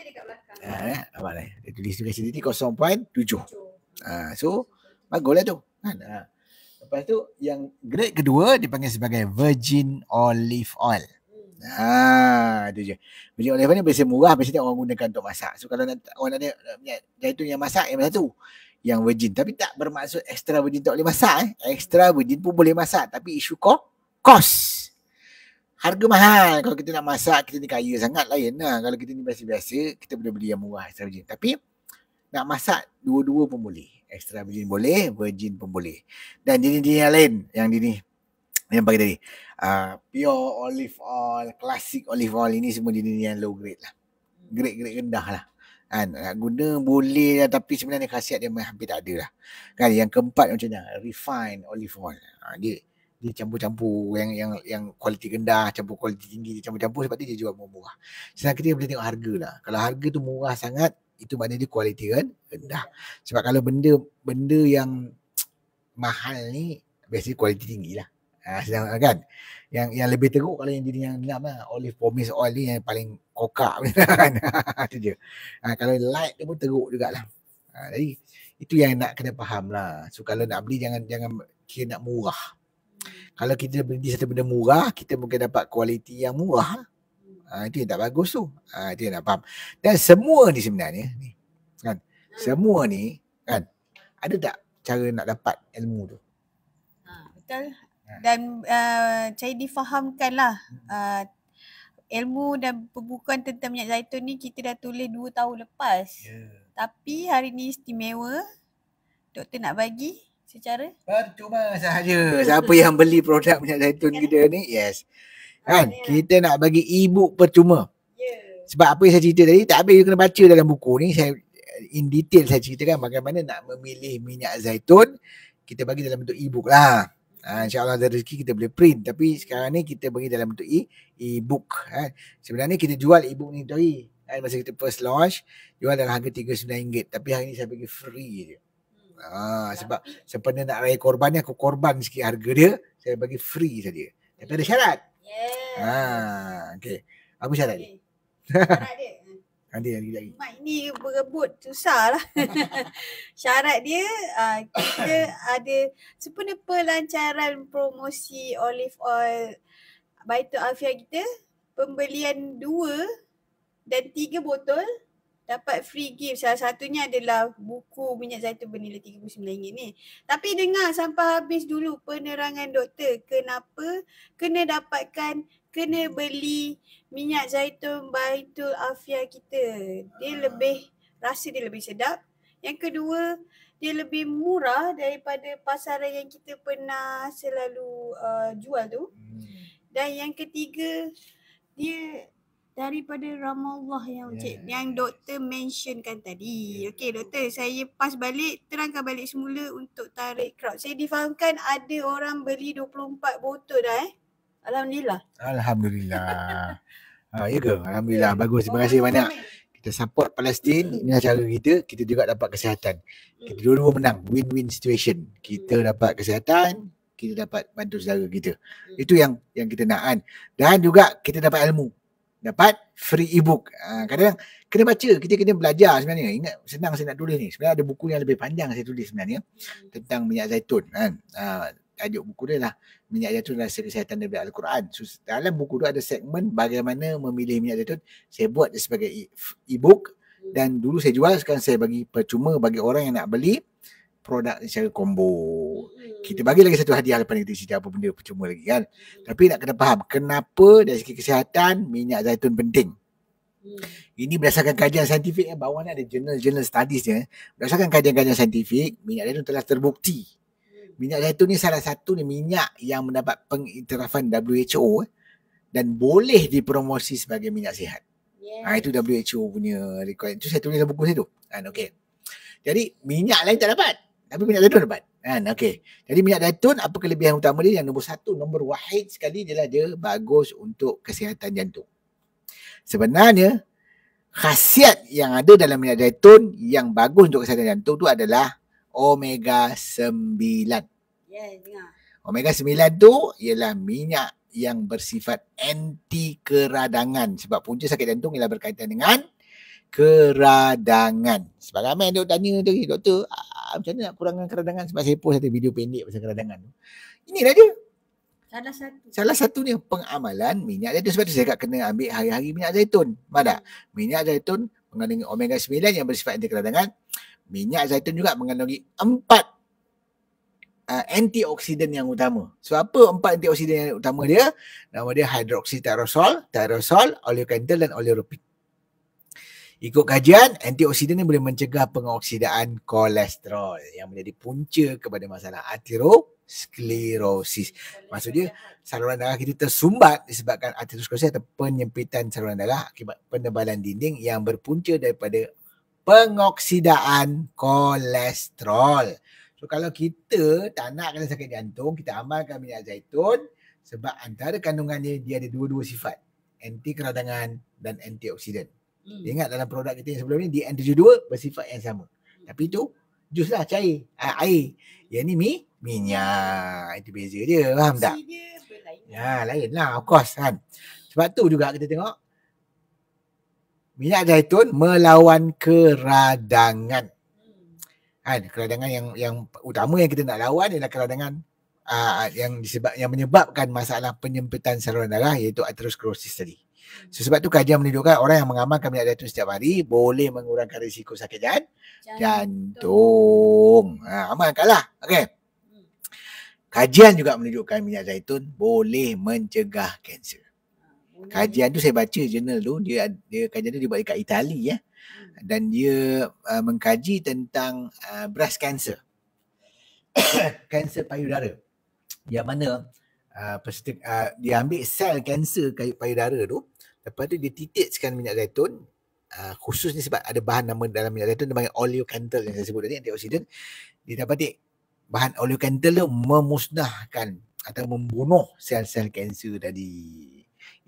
ha, apa ni? Dia tulis tu acidity 0.7. Ah, ha, so baguslah tu. Kan? Ha. Lepas tu yang grade kedua dipanggil sebagai virgin olive oil. Ha, itu je. Minyak oliva ni biasa murah, biasa tak orang gunakan untuk masak. So kalau nak, orang nak minyak zaitun yang masak, yang satu. Yang virgin. Tapi tak bermaksud extra virgin tak boleh masak. Eh. Extra virgin pun boleh masak. Tapi isu kau, kos. Harga mahal. Kalau kita nak masak, kita ni kaya sangat lain. Ya. Nah, kalau kita ni biasa-biasa, kita boleh beli yang murah extra virgin. Tapi nak masak, dua-dua pun boleh. Extra virgin boleh, virgin pun boleh. Dan jenis-jenis yang lain, yang jenis yang bagi tadi. Uh, pure olive oil, classic olive oil ini semua jenis yang low grade lah. Grade-grade rendah lah. Kan? Nak guna boleh lah tapi sebenarnya khasiat dia hampir tak ada lah. Kan? Yang keempat macam mana? Refined olive oil. Uh, dia dia campur-campur yang yang yang kualiti rendah, campur kualiti tinggi, dia campur-campur sebab dia jual murah-murah. Senang kita boleh tengok harga lah. Kalau harga tu murah sangat, itu maknanya dia kualiti kan rendah. Sebab kalau benda benda yang mahal ni, biasanya kualiti tinggi lah. Ah, sedang ah, kan yang yang lebih teruk kalau yang jenis yang enam lah olive pomace oil ni yang paling kokak kan itu ah, je ha, kalau light dia pun teruk jugalah ha, jadi itu yang nak kena faham lah so kalau nak beli jangan jangan kira nak murah kalau kita beli satu benda murah kita mungkin dapat kualiti yang murah ha, itu yang tak bagus tu ha, itu yang nak faham dan semua ni sebenarnya ni, kan semua ni kan ada tak cara nak dapat ilmu tu Betul dan uh, saya difahamkanlah hmm. uh, ilmu dan pembukaan tentang minyak zaitun ni kita dah tulis dua tahun lepas. Yeah. Tapi hari ni istimewa doktor nak bagi secara percuma sahaja. Siapa yang beli produk minyak zaitun ya. kita ni? Yes. Kan? Ya. Kita nak bagi ebook percuma. Ya. Sebab apa yang saya cerita tadi tak habis kena baca dalam buku ni saya in detail saya ceritakan bagaimana nak memilih minyak zaitun kita bagi dalam bentuk e-book lah. Ha, ah, InsyaAllah ada rezeki kita boleh print. Tapi sekarang ni kita bagi dalam bentuk e- e-book. Ha. Sebenarnya kita jual e-book ni tadi. Ha, masa kita first launch, jual dalam harga RM39. Tapi hari ni saya bagi free je. Ha, sebab sempena nak raya korban ni, aku korban sikit harga dia. Saya bagi free saja. Tapi ada syarat. Yeah. Ha, okay. Apa syarat okay. dia? Syarat dia. Ada yang lagi Mak ni berebut susah lah. Syarat dia uh, kita ada sepenuh pelancaran promosi olive oil Baitul Alfiah kita pembelian dua dan tiga botol dapat free gift. Salah satunya adalah buku minyak zaitun bernilai tiga puluh sembilan ringgit ni. Tapi dengar sampai habis dulu penerangan doktor kenapa kena dapatkan kena beli minyak zaitun baitul afia kita. Dia ah. lebih rasa dia lebih sedap. Yang kedua, dia lebih murah daripada pasaran yang kita pernah selalu uh, jual tu. Hmm. Dan yang ketiga, dia daripada Ramallah yang yeah. cik, yang doktor mentionkan tadi. Yeah. Okey doktor, saya pas balik terangkan balik semula untuk tarik crowd. Saya difahamkan ada orang beli 24 botol dah eh. Alhamdulillah. Alhamdulillah. ha, ya ke? Alhamdulillah. Bagus. Terima kasih banyak. Kita support Palestin Inilah cara kita. Kita juga dapat kesihatan. Kita dua-dua menang. Win-win situation. Kita hmm. dapat kesihatan. Kita dapat bantu saudara kita. Itu yang yang kita nak kan. Dan juga kita dapat ilmu. Dapat free e-book. Ah, kadang-kadang kena baca. Kita kena belajar sebenarnya. Ingat senang saya nak tulis ni. Sebenarnya ada buku yang lebih panjang saya tulis sebenarnya. Hmm. Tentang minyak zaitun kan. Uh, tajuk buku dia lah Minyak Zaitun Rasa Kesihatan Daripada Al-Quran so, Dalam buku tu ada segmen bagaimana memilih minyak zaitun Saya buat dia sebagai e-book Dan dulu saya jual sekarang saya bagi percuma bagi orang yang nak beli Produk secara combo hmm. Kita bagi lagi satu hadiah lepas kita cerita apa benda percuma lagi kan Tapi nak kena faham kenapa dari segi kesihatan minyak zaitun penting Hmm. Ini berdasarkan kajian saintifik yang bawah ni ada jurnal-jurnal studies dia. Berdasarkan kajian-kajian saintifik, minyak zaitun telah terbukti Minyak zaitun ni salah satu ni minyak yang mendapat pengiktirafan WHO eh, dan boleh dipromosi sebagai minyak sihat. Yes. Ha, itu WHO punya record. Itu saya tulis dalam buku saya tu. Kan, ah, okay. Jadi minyak lain tak dapat. Tapi minyak zaitun dapat. Kan, ah, okay. Jadi minyak zaitun apa kelebihan utama dia? Yang nombor satu, nombor wahid sekali adalah dia bagus untuk kesihatan jantung. Sebenarnya khasiat yang ada dalam minyak zaitun yang bagus untuk kesihatan jantung tu adalah omega 9. Yeah, dengar. Omega 9 tu ialah minyak yang bersifat anti keradangan sebab punca sakit jantung ialah berkaitan dengan keradangan. Sebab ramai yang tanya tu, doktor, ah, ah, macam mana nak kurangkan keradangan sebab saya post satu video pendek pasal keradangan tu. Inilah dia. Salah satu. Salah satunya pengamalan minyak zaitun. Sebab tu saya kata kena ambil hari-hari minyak zaitun. Mana? Hmm. Minyak zaitun mengandungi omega 9 yang bersifat anti keradangan. Minyak zaitun juga mengandungi empat uh, antioksidan yang utama. So apa empat antioksidan yang utama dia? Nama dia hydroxytyrosol, tyrosol, oleocanthal dan oleuropein. Ikut kajian, antioksidan ni boleh mencegah pengoksidaan kolesterol yang menjadi punca kepada masalah aterosklerosis. Maksudnya saluran darah kita tersumbat disebabkan aterosklerosis atau penyempitan saluran darah akibat penebalan dinding yang berpunca daripada pengoksidaan kolesterol. So kalau kita tak nak kena sakit jantung, kita amalkan minyak zaitun sebab antara kandungannya dia ada dua-dua sifat. Anti keradangan dan antioksidan. Hmm. Ingat dalam produk kita yang sebelum ni di n 72 bersifat yang sama. Tapi tu jus lah cair, air. Ah, air. Yang ni mi, minyak. Itu beza dia, faham tak? Dia berlain. ya, lain lah, of course kan. Sebab tu juga kita tengok minyak zaitun melawan keradangan. Kan, keradangan yang yang utama yang kita nak lawan ialah keradangan aa, ah, ah, yang disebab yang menyebabkan masalah penyempitan saluran darah iaitu aterosklerosis tadi. So, sebab tu kajian menunjukkan orang yang mengamalkan minyak zaitun setiap hari boleh mengurangkan risiko sakit jantung. jantung. Ha, amalkanlah. Okey. Hmm. Kajian juga menunjukkan minyak zaitun boleh mencegah kanser kajian tu saya baca jurnal tu dia dia kajian tu dibuat dekat Itali ya eh? dan dia uh, mengkaji tentang uh, breast cancer cancer payudara yang mana uh, peserta, uh, dia ambil sel kanser payudara tu lepas tu dia titikkan minyak zaitun uh, khusus ni sebab ada bahan nama dalam minyak zaitun namanya oleocanthal yang saya sebut tadi antioksidan dia dapat bahan oleocanthal tu memusnahkan atau membunuh sel-sel kanser tadi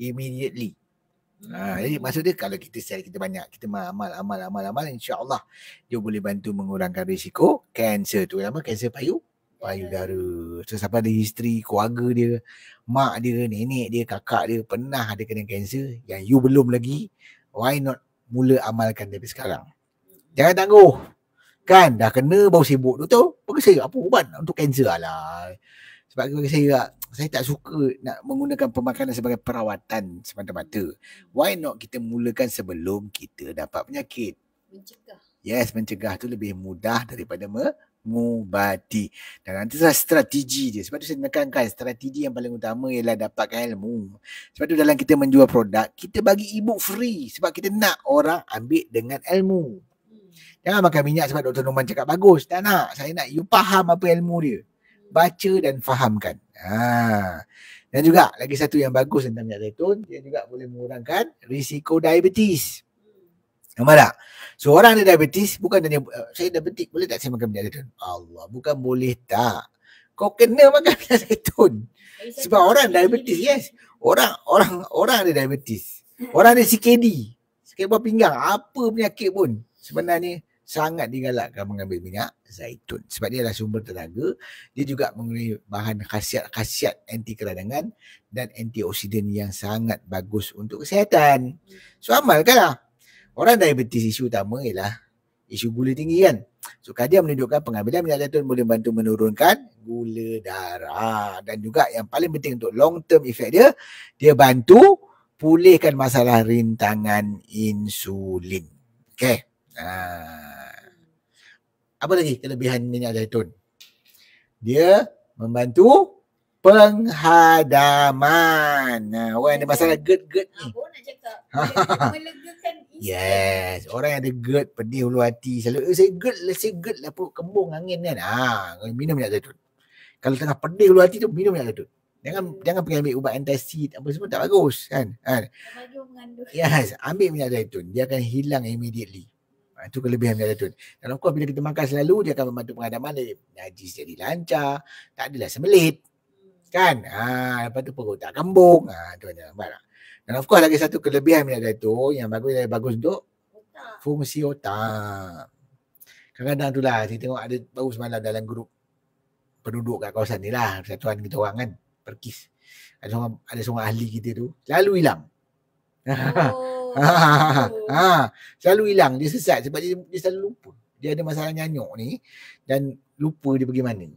immediately. Ha, hmm. jadi maksud dia kalau kita sel kita banyak kita amal amal amal amal insyaallah dia boleh bantu mengurangkan risiko kanser tu nama kanser payu payudara. So siapa ada isteri, keluarga dia, mak dia, nenek dia, kakak dia pernah ada kena kanser yang you belum lagi, why not mula amalkan dari sekarang. Jangan tangguh. Kan dah kena bau sibuk tu tu. Bagi saya apa ubat untuk kanser lah. Sebab bagi saya saya tak suka nak menggunakan pemakanan sebagai perawatan semata-mata. Why not kita mulakan sebelum kita dapat penyakit? Mencegah. Yes, mencegah tu lebih mudah daripada mengubati. Dan nanti adalah strategi dia. Sebab tu saya menekankan strategi yang paling utama ialah dapatkan ilmu. Sebab tu dalam kita menjual produk, kita bagi ebook free sebab kita nak orang ambil dengan ilmu. Hmm. Jangan makan minyak sebab Dr. Norman cakap bagus. Tak nak. Saya nak you faham apa ilmu dia. Baca dan fahamkan. Ha. Dan juga lagi satu yang bagus tentang minyak zaitun, dia juga boleh mengurangkan risiko diabetes. Nampak tak? So orang ada diabetes, bukan tanya, eh, saya diabetik, boleh tak saya makan minyak zaitun? Allah, bukan boleh tak. Kau kena makan minyak zaitun. Sebab orang diabetes, yes. Orang orang orang ada diabetes. Hmm. Orang ada CKD. Sikit buah pinggang, apa penyakit pun. Sebenarnya, sangat digalakkan mengambil minyak zaitun. Sebab dia adalah sumber tenaga. Dia juga mengenai bahan khasiat-khasiat anti keradangan dan antioksidan yang sangat bagus untuk kesihatan. So amalkanlah. Orang diabetes isu utama ialah isu gula tinggi kan. So kajian menunjukkan pengambilan minyak zaitun boleh membantu menurunkan gula darah dan juga yang paling penting untuk long term effect dia dia bantu pulihkan masalah rintangan insulin. Okay. Uh... Ah. Apa lagi kelebihan minyak zaitun? Dia membantu penghadaman. Nah, ha, orang ada masalah gerd-gerd ni. Ah, yes, orang yang ada gerd pedih ulu hati selalu eh, saya gerd, saya gerd lah perut kembung angin kan. Ah, minum minyak zaitun. Kalau tengah pedih ulu hati tu minum minyak zaitun. Jangan hmm. jangan pergi ambil ubat antasid apa semua tak bagus kan. Kan. Yes, ambil minyak zaitun. Dia akan hilang immediately. Ha, itu kelebihan melatonin. Dan of course bila kita makan selalu dia akan membantu peradaman dia. Najis jadi lancar. Tak adalah semelit. Kan? Ha, lepas tu perut tak kembung. Ha, tu ada. Dan of course lagi satu kelebihan melatonin yang bagus yang bagus untuk fungsi otak. Kadang-kadang tu lah kita tengok ada baru semalam dalam grup penduduk kat kawasan ni lah. Satuan kita orang kan. Perkis. Ada seorang, ada seorang ahli kita tu. Lalu hilang. Oh. ha, Selalu hilang dia sesat sebab dia, dia selalu lupa. Dia ada masalah nyanyuk ni dan lupa dia pergi mana.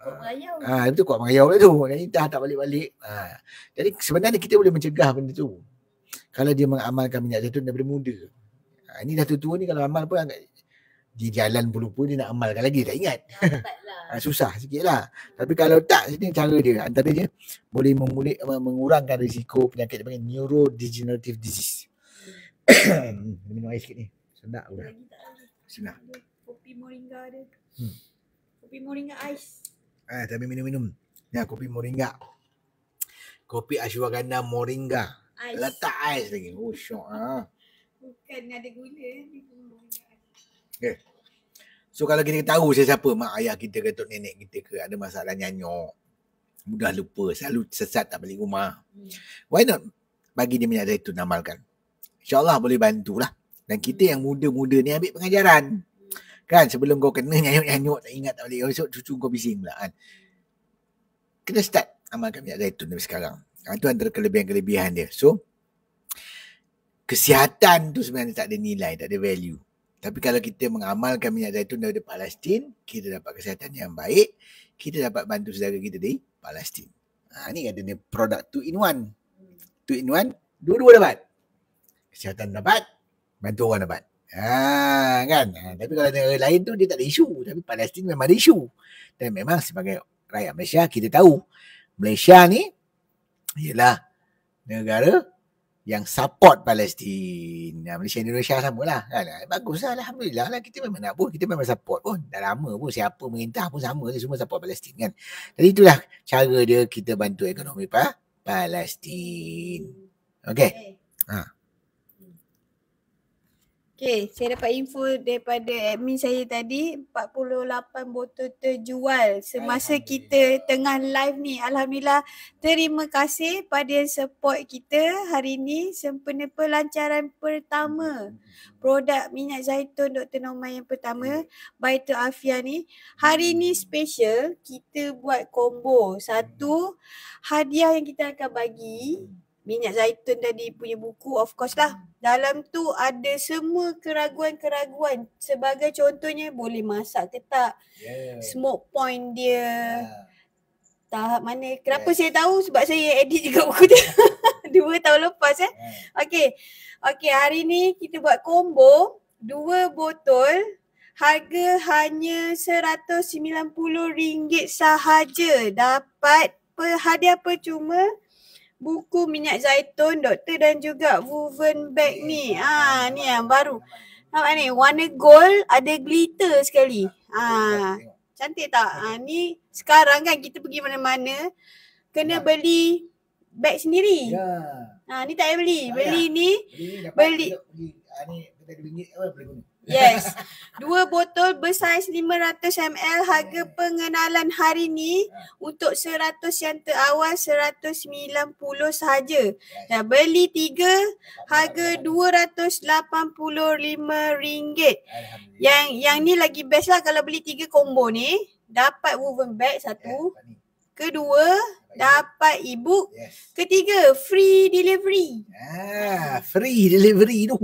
Ah, ha, ah, itu kuat mengayau lah tu. Nanti dah tak balik-balik. Ha. Jadi sebenarnya kita boleh mencegah benda tu. Kalau dia mengamalkan minyak zaitun daripada muda. Ha, ini dah tua-tua ni kalau amal pun agak di jalan bulu pun lupa dia nak amalkan lagi tak ingat. Lah. Ah, susah sikit lah. Tapi kalau tak sini cara dia Antara dia boleh memulik, mengurangkan risiko penyakit dia panggil neurodegenerative disease. Minum air sikit ni. Sedap pula. Senang. Kopi moringa dia. Hmm. Kopi moringa ais. Eh, tapi minum-minum. Ya, kopi moringa. Kopi ashwagandha moringa. Ais. Letak ais lagi. Oh, syok. Ha. Bukan ada gula. Ni. Okay. Eh. So kalau kita tahu siapa mak ayah kita ke atau nenek kita ke ada masalah nyanyok. Mudah lupa, selalu sesat tak balik rumah. Hmm. Why not bagi dia minyak zaitun amalkan. InsyaAllah boleh bantulah. Dan kita yang muda-muda ni ambil pengajaran. Kan sebelum kau kena nyanyuk-nyanyuk tak ingat tak balik. Esok cucu kau bising pula kan. Kena start amalkan minyak zaitun dari sekarang. Ah, itu antara kelebihan-kelebihan dia. So, kesihatan tu sebenarnya tak ada nilai, tak ada value. Tapi kalau kita mengamalkan minyak zaitun daripada Palestin, kita dapat kesihatan yang baik. Kita dapat bantu saudara kita di Palestin. Ha, ini kata ni produk two in one. Two in one, dua-dua dapat. Kesihatan dapat, bantu orang dapat. Ha, kan? Ha, tapi kalau negara lain tu, dia tak ada isu. Tapi Palestin memang ada isu. Dan memang sebagai rakyat Malaysia, kita tahu. Malaysia ni, ialah negara yang support Palestin. Malaysia Indonesia sama lah. Kan? Eh, Bagus lah. Alhamdulillah lah. Kita memang nak pun. Kita memang support pun. Dah lama pun. Siapa merintah pun sama. Dia semua support Palestin kan. Jadi itulah cara dia kita bantu ekonomi pa? Palestin. Okay. Okay. Ha. Okay, saya dapat info daripada admin saya tadi 48 botol terjual semasa kita tengah live ni. Alhamdulillah, terima kasih pada yang support kita hari ini sempena pelancaran pertama produk minyak zaitun Dr. Norman yang pertama hmm. by to Afia ni. Hari ini hmm. special kita buat combo. Satu hadiah yang kita akan bagi hmm. Minyak Zaitun tadi punya buku of course lah. Dalam tu ada semua keraguan-keraguan. Sebagai contohnya boleh masak ke tak. Yeah. Smoke point dia. Yeah. Tahap mana. Kenapa yes. saya tahu? Sebab saya edit juga buku dia. Dua tahun lepas eh. Yeah. Okay. Okay hari ni kita buat combo. Dua botol. Harga hanya RM190 sahaja. Dapat hadiah percuma. cuma buku minyak zaitun doktor dan juga woven bag ni. Ha ni yang baru. Nampak ni warna gold ada glitter sekali. Ha cantik tak? Ha ni sekarang kan kita pergi mana-mana kena ya. beli bag sendiri. Ya. Ha ni tak payah beli. Beli ya. ni beli Yes. Dua botol bersaiz 500 ml harga pengenalan hari ni untuk 100 yang terawal 190 sahaja. Yes. Dah beli tiga harga rm ringgit. Yang yang ni lagi best lah kalau beli tiga combo ni. Dapat woven bag satu. Kedua Dapat e yes. Ketiga Free delivery ah, Free delivery tu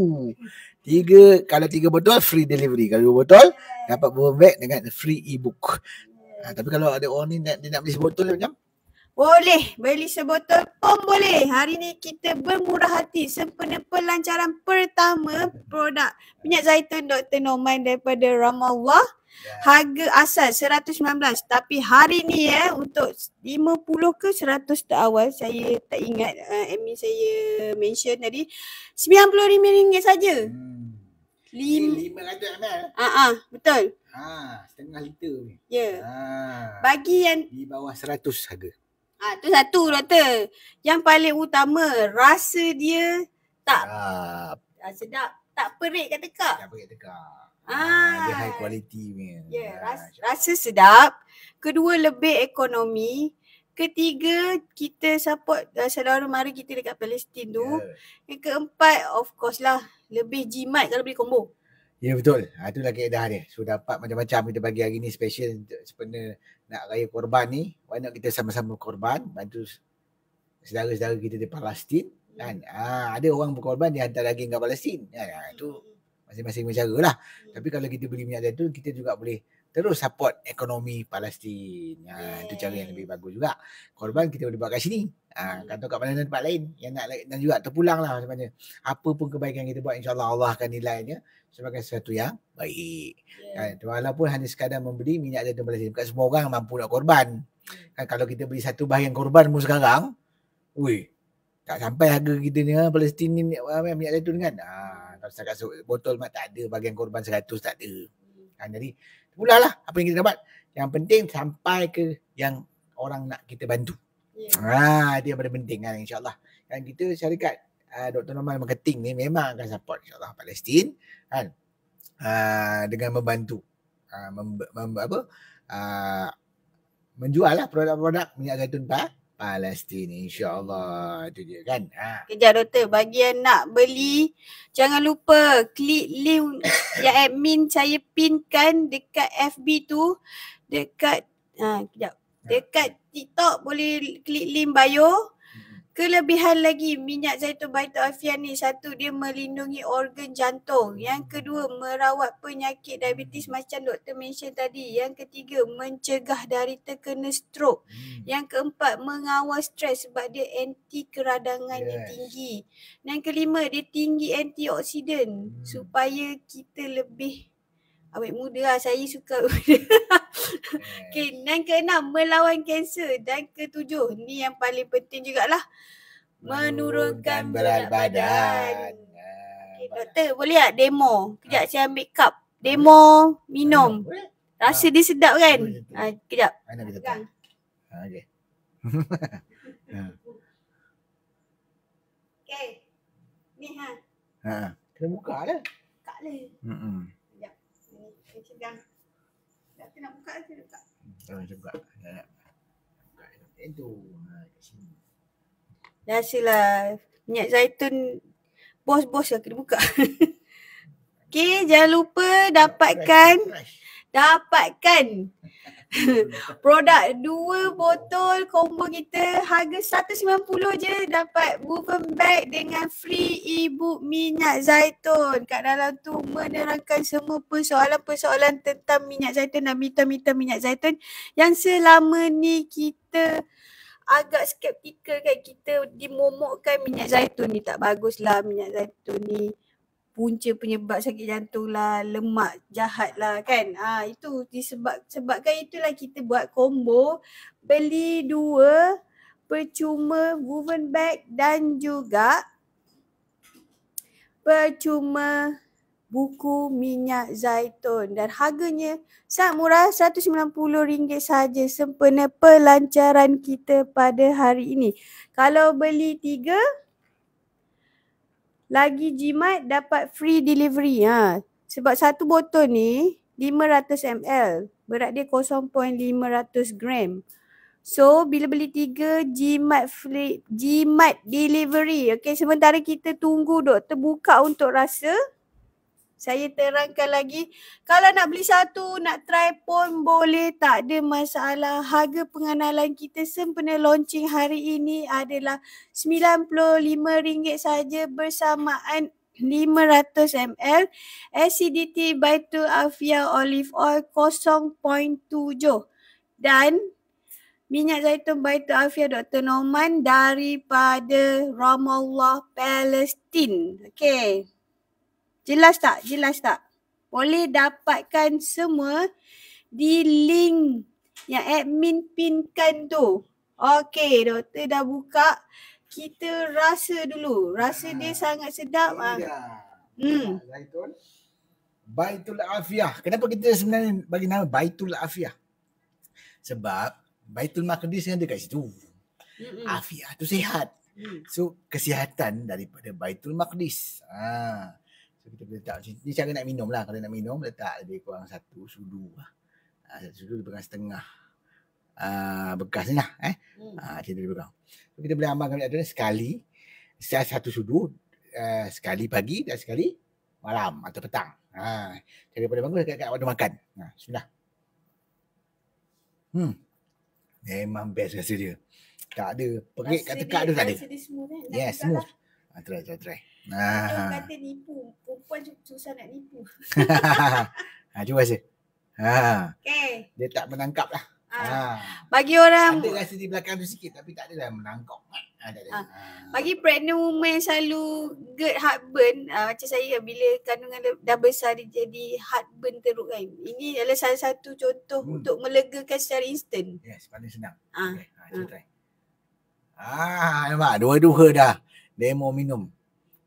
Tiga, kalau tiga botol free delivery. Kalau dua botol dapat bawa beg dengan free ebook. book Ha, tapi kalau ada orang ni nak, dia nak beli sebotol macam? Boleh. Beli sebotol pun boleh. Hari ni kita bermurah hati sempena pelancaran pertama produk minyak zaitun Dr. Norman daripada Ramallah. Ya. Harga asal 119 tapi hari ni eh untuk 50 ke 100 awal saya tak ingat uh, Amy saya mention tadi RM95 saja. Hmm. Eh, Lim- 500 ml. Ha ah betul. Ah setengah liter ni. Ya. Ha. Bagi yang di bawah seratus harga. Ah tu satu doktor. Yang paling utama rasa dia tak ha. sedap, tak perit kat tekak. Tak perit tekak. Ah, dia high quality punya. Yeah, ah. rasa, sedap. Kedua lebih ekonomi. Ketiga kita support uh, saudara mari kita dekat Palestin tu. Yeah. Yang keempat of course lah lebih jimat kalau beli combo. Ya yeah, betul. Ha, itulah keadaan dia. So dapat macam-macam kita bagi hari ni special untuk sebenarnya nak raya korban ni. Why not kita sama-sama korban bantu saudara-saudara kita di Palestin. Ya. Kan? Ha, ada orang berkorban dia hantar daging ke Palestin. Ha, itu hmm masing-masing cara lah. Hmm. Tapi kalau kita beli minyak zaitun, kita juga boleh terus support ekonomi Palestin. Ha, itu cara yang lebih bagus juga. Korban kita boleh buat kat sini. Ha, hmm. kata kat mana-mana tempat lain yang nak dan juga terpulang lah macam mana. Apa pun kebaikan kita buat insyaAllah Allah akan nilainya sebagai sesuatu yang baik. Ya. Kan? Walaupun hanya sekadar membeli minyak zaitun Palestin. Bukan semua orang mampu nak korban. Hmm. Kan, kalau kita beli satu bahagian korban pun sekarang, wuih, tak sampai harga kita ni Palestin ni minyak, minyak zaitun kan. Ha, Setakat botol mak tak ada, bagian korban 100 tak ada. Ha, jadi, pulalah apa yang kita dapat. Yang penting sampai ke yang orang nak kita bantu. Yeah. Ha, itu yang paling penting kan insyaAllah. Kan kita syarikat uh, ha, Dr. Norman Marketing ni memang akan support insyaAllah Palestin kan. Uh, dengan membantu. Uh, ha, mem- mem- apa? Uh, menjual lah produk-produk minyak zaitun Palestin insyaallah tu dia kan ha kejap doktor bagi yang nak beli jangan lupa klik link yang admin saya pinkan dekat FB tu dekat ha kejap ha, dekat TikTok boleh klik link bio Kelebihan lagi minyak zaitun baitul afiah ni satu dia melindungi organ jantung. Yang kedua merawat penyakit diabetes macam doktor mention tadi. Yang ketiga mencegah dari terkena stroke, Hmm. Yang keempat mengawal stres sebab dia anti keradangan yes. tinggi. Yang kelima dia tinggi antioksidan hmm. supaya kita lebih awet muda lah. Saya suka Okay, dan keenam melawan kanser dan ketujuh ni yang paling penting juga lah menurunkan berat badan. badan. Ah, okay, doktor boleh tak demo? Kejap ah. saya ambil cup. Demo minum. Ah, Rasa dia sedap kan? Ha, kejap. kita Okay. Ni ha. Ha. Kena buka lah. Tak boleh. Hmm. Kejap. Ini kita kita nak buka ke tak? Kalau macam buka. Aduh, kat sini. Dah Minyak zaitun bos-bos lah kena buka. okay, jangan lupa dapatkan dapatkan produk dua botol combo kita harga 190 je dapat woven bag dengan free ebook minyak zaitun. Kat dalam tu menerangkan semua persoalan-persoalan tentang minyak zaitun dan mitam-mitam minyak zaitun yang selama ni kita agak skeptikal kan kita dimomokkan minyak zaitun ni tak baguslah minyak zaitun ni punca penyebab sakit jantung lah, lemak jahat lah kan. Ha, itu disebab, sebabkan itulah kita buat combo beli dua percuma woven bag dan juga percuma buku minyak zaitun dan harganya sangat murah RM190 saja sempena pelancaran kita pada hari ini. Kalau beli tiga, lagi jimat dapat free delivery ha. Sebab satu botol ni 500 ml berat dia 0.500 gram. So bila beli tiga jimat free jimat delivery. Okay sementara kita tunggu doktor buka untuk rasa saya terangkan lagi, kalau nak beli satu, nak try pun boleh, tak ada masalah. Harga pengenalan kita sempena launching hari ini adalah RM95 saja bersamaan 500ml acidity by 2 Afia olive oil 0.7 dan minyak zaitun by 2 Afia Dr. Norman daripada Ramallah Palestine. Okay. Jelas tak? Jelas tak? Boleh dapatkan semua di link yang admin pinkan tu. Okey, doktor dah buka. Kita rasa dulu. Rasa ha, dia ah. sangat sedap. Ya. Ah. Hmm. Ah, Zaitun. Baitul Afiyah. Kenapa kita sebenarnya bagi nama Baitul Afiyah? Sebab Baitul Maqdis yang ada kat situ. Mm-mm. Afiyah tu sehat, Mm. So kesihatan daripada Baitul Maqdis. Ah. So kita boleh letak ni cara nak minum lah kalau nak minum letak lebih kurang satu sudu lah. Uh, satu sudu lebih kurang setengah uh, bekas ni lah eh. Hmm. Uh, lebih kurang. So, kita boleh amalkan benda lah sekali setiap satu sudu uh, sekali pagi dan sekali malam atau petang. Ha. Uh, cara paling bagus dekat waktu makan. Uh, sudah. Hmm. Memang best rasa dia. Tak ada perik kat tekak tu tak ada. Eh? Yes, smooth. Ha, try, try, try. Ah. kata nipu. Perempuan susah nak nipu. ha, cuba saya. Ha. Ah. Okay. Dia tak menangkap lah. Ha. Bagi orang Ada rasa di belakang tu sikit Tapi tak adalah menangkap ha. ha. Bagi pregnant woman yang selalu Get heartburn uh, Macam saya Bila kandungan dah besar Dia jadi heartburn teruk kan Ini adalah salah satu contoh hmm. Untuk melegakan secara instant Yes paling senang ha. Okay. Ha, ha. Ah, ha. nampak dua-dua dah Demo minum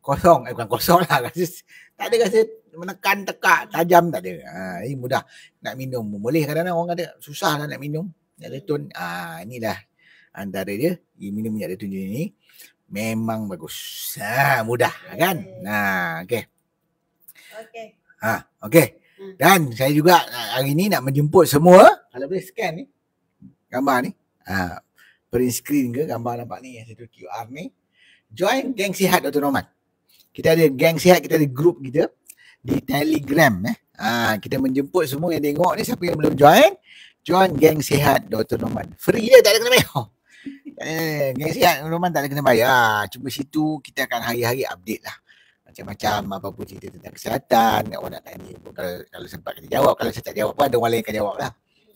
kosong eh bukan kosong lah rasa tak ada rasa menekan tekak tajam tak ada ha, ini mudah nak minum boleh kadang-kadang orang kata susah lah nak minum minyak zaitun ha, inilah antara dia you minum minyak zaitun jenis ni memang bagus ha, mudah okay. kan nah ha, okey okey ha okey hmm. dan saya juga ha, hari ni nak menjemput semua kalau boleh scan ni gambar ni ha print screen ke gambar nampak ni yang satu QR ni join geng sihat Dr. Norman kita ada geng sihat kita ada grup kita di telegram eh ha, kita menjemput semua yang tengok ni siapa yang belum join join geng sihat Dr. Norman free je tak ada kena bayar eh, geng sihat Dr. Norman tak ada kena bayar ah, cuma situ kita akan hari-hari update lah macam-macam apa pun cerita tentang kesihatan nak orang nak tanya pun kalau, kalau sempat kita jawab kalau saya tak jawab pun ada orang lain akan jawab lah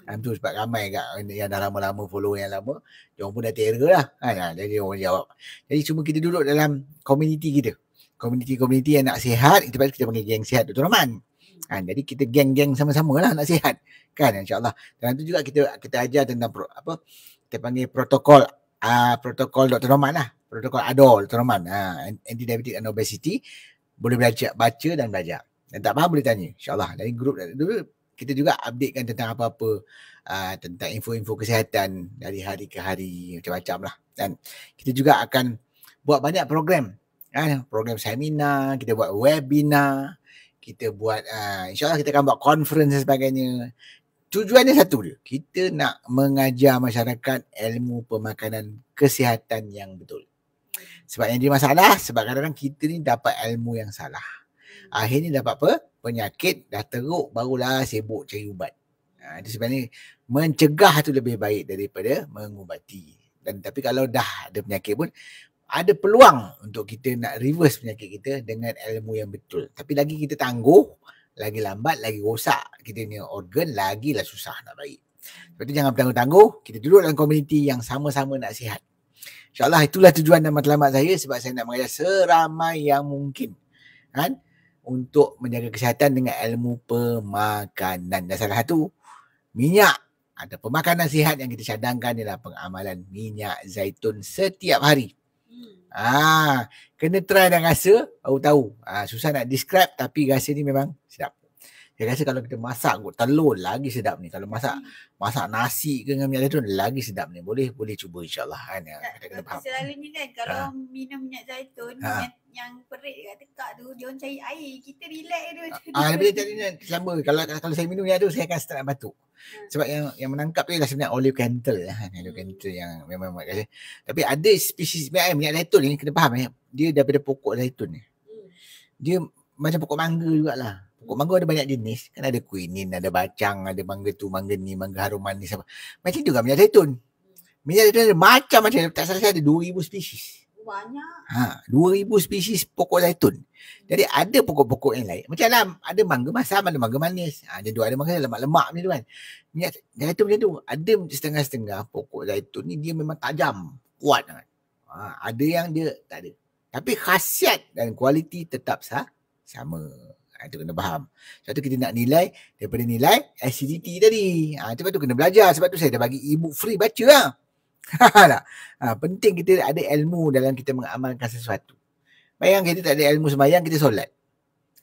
ah, tu sebab ramai kan yang dah lama-lama follow yang lama Jom pun dah terror lah ha, jadi orang jawab jadi cuma kita duduk dalam community kita komuniti-komuniti yang nak sihat itu pasal kita panggil geng sihat Dr. Rahman ha, jadi kita geng-geng sama-sama lah nak sihat kan insyaAllah dan itu juga kita kita ajar tentang pro, apa kita panggil protokol uh, protokol Dr. Rahman lah protokol ADOL Dr. Rahman uh, anti-diabetic and obesity boleh belajar baca dan belajar dan tak faham boleh tanya insyaAllah dari grup dulu kita juga updatekan tentang apa-apa uh, tentang info-info kesihatan dari hari ke hari macam-macam lah dan kita juga akan buat banyak program kan program seminar kita buat webinar kita buat uh, insyaallah kita akan buat conference dan sebagainya tujuannya satu dia kita nak mengajar masyarakat ilmu pemakanan kesihatan yang betul sebab yang masalah sebab kadang-kadang kita ni dapat ilmu yang salah akhirnya dapat apa penyakit dah teruk barulah sibuk cari ubat uh, itu sebenarnya mencegah tu lebih baik daripada mengubati dan tapi kalau dah ada penyakit pun ada peluang untuk kita nak reverse penyakit kita dengan ilmu yang betul. Tapi lagi kita tangguh, lagi lambat, lagi rosak kita punya organ, lagilah susah nak baik. Sebab tu jangan bertangguh-tangguh, kita duduk dalam komuniti yang sama-sama nak sihat. InsyaAllah itulah tujuan dan matlamat saya sebab saya nak mengajar seramai yang mungkin. Kan? Untuk menjaga kesihatan dengan ilmu pemakanan. Dan salah satu, minyak ada pemakanan sihat yang kita cadangkan ialah pengamalan minyak zaitun setiap hari. Ah, kena try dan rasa baru tahu. Ah, susah nak describe tapi rasa ni memang sedap. Dia rasa kalau kita masak kot telur lagi sedap ni. Kalau masak hmm. masak nasi ke dengan minyak zaitun lagi sedap ni. Boleh boleh cuba insyaAllah kan. Ya. tak, kena faham. Selalunya kan kalau ha. minum minyak zaitun ha. yang, yang perik kat tekak tu dia orang cari air. Kita relax tu. Ah boleh ah, jadi ni kan, sama. Kalau kalau saya minum yang tu saya akan start batuk. Hmm. Sebab yang yang menangkap tu ialah sebenarnya olive kentel. Ha. Ya. Olive hmm. yang memang buat kasi. Tapi ada spesies minyak, eh, ada zaitun ni kena faham. Ya. Dia daripada pokok zaitun ni. Hmm. Dia macam pokok mangga jugalah. Pokok mangga ada banyak jenis. Kan ada kuinin, ada bacang, ada mangga tu, mangga ni, mangga harum manis. Apa. Macam juga minyak zaitun. Minyak zaitun ada macam-macam. Tak salah saya ada 2,000 spesies. Banyak. Ha, 2,000 spesies pokok zaitun. Jadi ada pokok-pokok yang lain. Macam lah, ada mangga masam, ada mangga manis. Ha, ada dua, ada mangga lemak-lemak macam tu kan. Minyak zaitun macam tu. Ada setengah-setengah pokok zaitun ni dia memang tajam. Kuat sangat. Ha, ada yang dia tak ada. Tapi khasiat dan kualiti tetap sah, sama. Ah, itu kena faham. Sebab tu kita nak nilai daripada nilai acidity tadi. Ha, ah, sebab tu kena belajar. Sebab tu saya dah bagi e free baca lah. ha, penting kita ada ilmu dalam kita mengamalkan sesuatu. Bayang kita tak ada ilmu sembahyang, kita solat.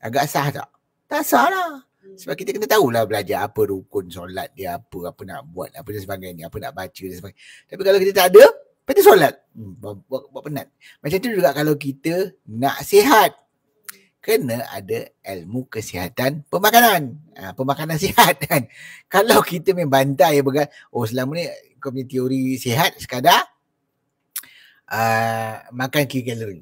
Agak sah tak? Tak sah lah. Hmm. Sebab kita kena tahulah belajar apa rukun solat dia, apa apa nak buat, apa dan sebagainya, apa nak baca dan sebagainya. Tapi kalau kita tak ada, kita solat. Hmm, buat, buat, buat penat. Macam tu juga kalau kita nak sihat kena ada ilmu kesihatan pemakanan. Ha, pemakanan sihat kan. Kalau kita main bantai ya bukan. Oh selama ni kau punya teori sihat sekadar uh, makan kira kalori.